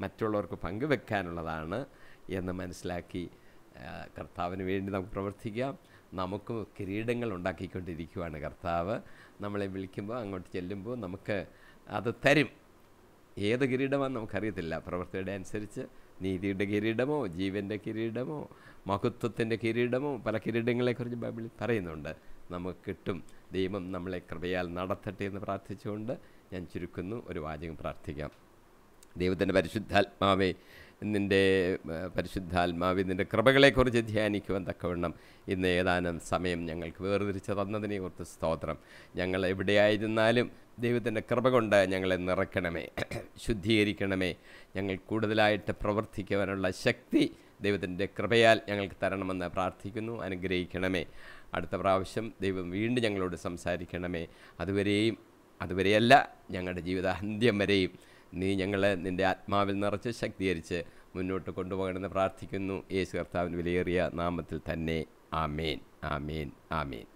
മറ്റുള്ളവർക്ക് പങ്കുവെക്കാനുള്ളതാണ് എന്ന് മനസ്സിലാക്കി കർത്താവിന് വേണ്ടി നമുക്ക് പ്രവർത്തിക്കാം നമുക്ക് കിരീടങ്ങൾ ഉണ്ടാക്കിക്കൊണ്ടിരിക്കുവാണ് കർത്താവ് നമ്മളെ വിളിക്കുമ്പോൾ അങ്ങോട്ട് ചെല്ലുമ്പോൾ നമുക്ക് അത് തരും ഏത് കിരീടമാണെന്ന് നമുക്കറിയത്തില്ല പ്രവർത്തിയുടെ അനുസരിച്ച് നീതിയുടെ കിരീടമോ ജീവൻ്റെ കിരീടമോ മഹത്വത്തിൻ്റെ കിരീടമോ പല കിരീടങ്ങളെക്കുറിച്ച് ബൈബിളിൽ പറയുന്നുണ്ട് നമുക്ക് കിട്ടും ദൈവം നമ്മളെ കൃപയാൽ നടത്തട്ടെ എന്ന് പ്രാർത്ഥിച്ചുകൊണ്ട് ഞാൻ ചുരുക്കുന്നു ഒരു വാചകം പ്രാർത്ഥിക്കാം ദൈവത്തിൻ്റെ പരിശുദ്ധാത്മാവേ നിൻ്റെ പരിശുദ്ധാത്മാവി നിൻ്റെ കൃപകളെക്കുറിച്ച് ധ്യാനിക്കുവാൻ തക്കവണ്ണം ഇന്ന് ഏതാനും സമയം ഞങ്ങൾക്ക് വേർതിരിച്ച് തന്നതിനെ ഓർത്ത് സ്തോത്രം ഞങ്ങൾ എവിടെയായിരുന്നാലും ദൈവത്തിൻ്റെ കൃപ കൊണ്ട് ഞങ്ങളെ നിറയ്ക്കണമേ ശുദ്ധീകരിക്കണമേ ഞങ്ങൾ കൂടുതലായിട്ട് പ്രവർത്തിക്കുവാനുള്ള ശക്തി ദൈവത്തിൻ്റെ കൃപയാൽ ഞങ്ങൾക്ക് തരണമെന്ന് പ്രാർത്ഥിക്കുന്നു അനുഗ്രഹിക്കണമേ അടുത്ത പ്രാവശ്യം ദൈവം വീണ്ടും ഞങ്ങളോട് സംസാരിക്കണമേ അതുവരെയും അതുവരെയല്ല ഞങ്ങളുടെ ജീവിതാന്ത്യം വരെയും നീ ഞങ്ങളെ നിൻ്റെ ആത്മാവിൽ നിറച്ച് ശക്തീകരിച്ച് മുന്നോട്ട് കൊണ്ടുപോകണമെന്ന് പ്രാർത്ഥിക്കുന്നു യേശു കർത്താവിൻ്റെ വിലയേറിയ നാമത്തിൽ തന്നെ ആമേൻ ആമേൻ ആമേൻ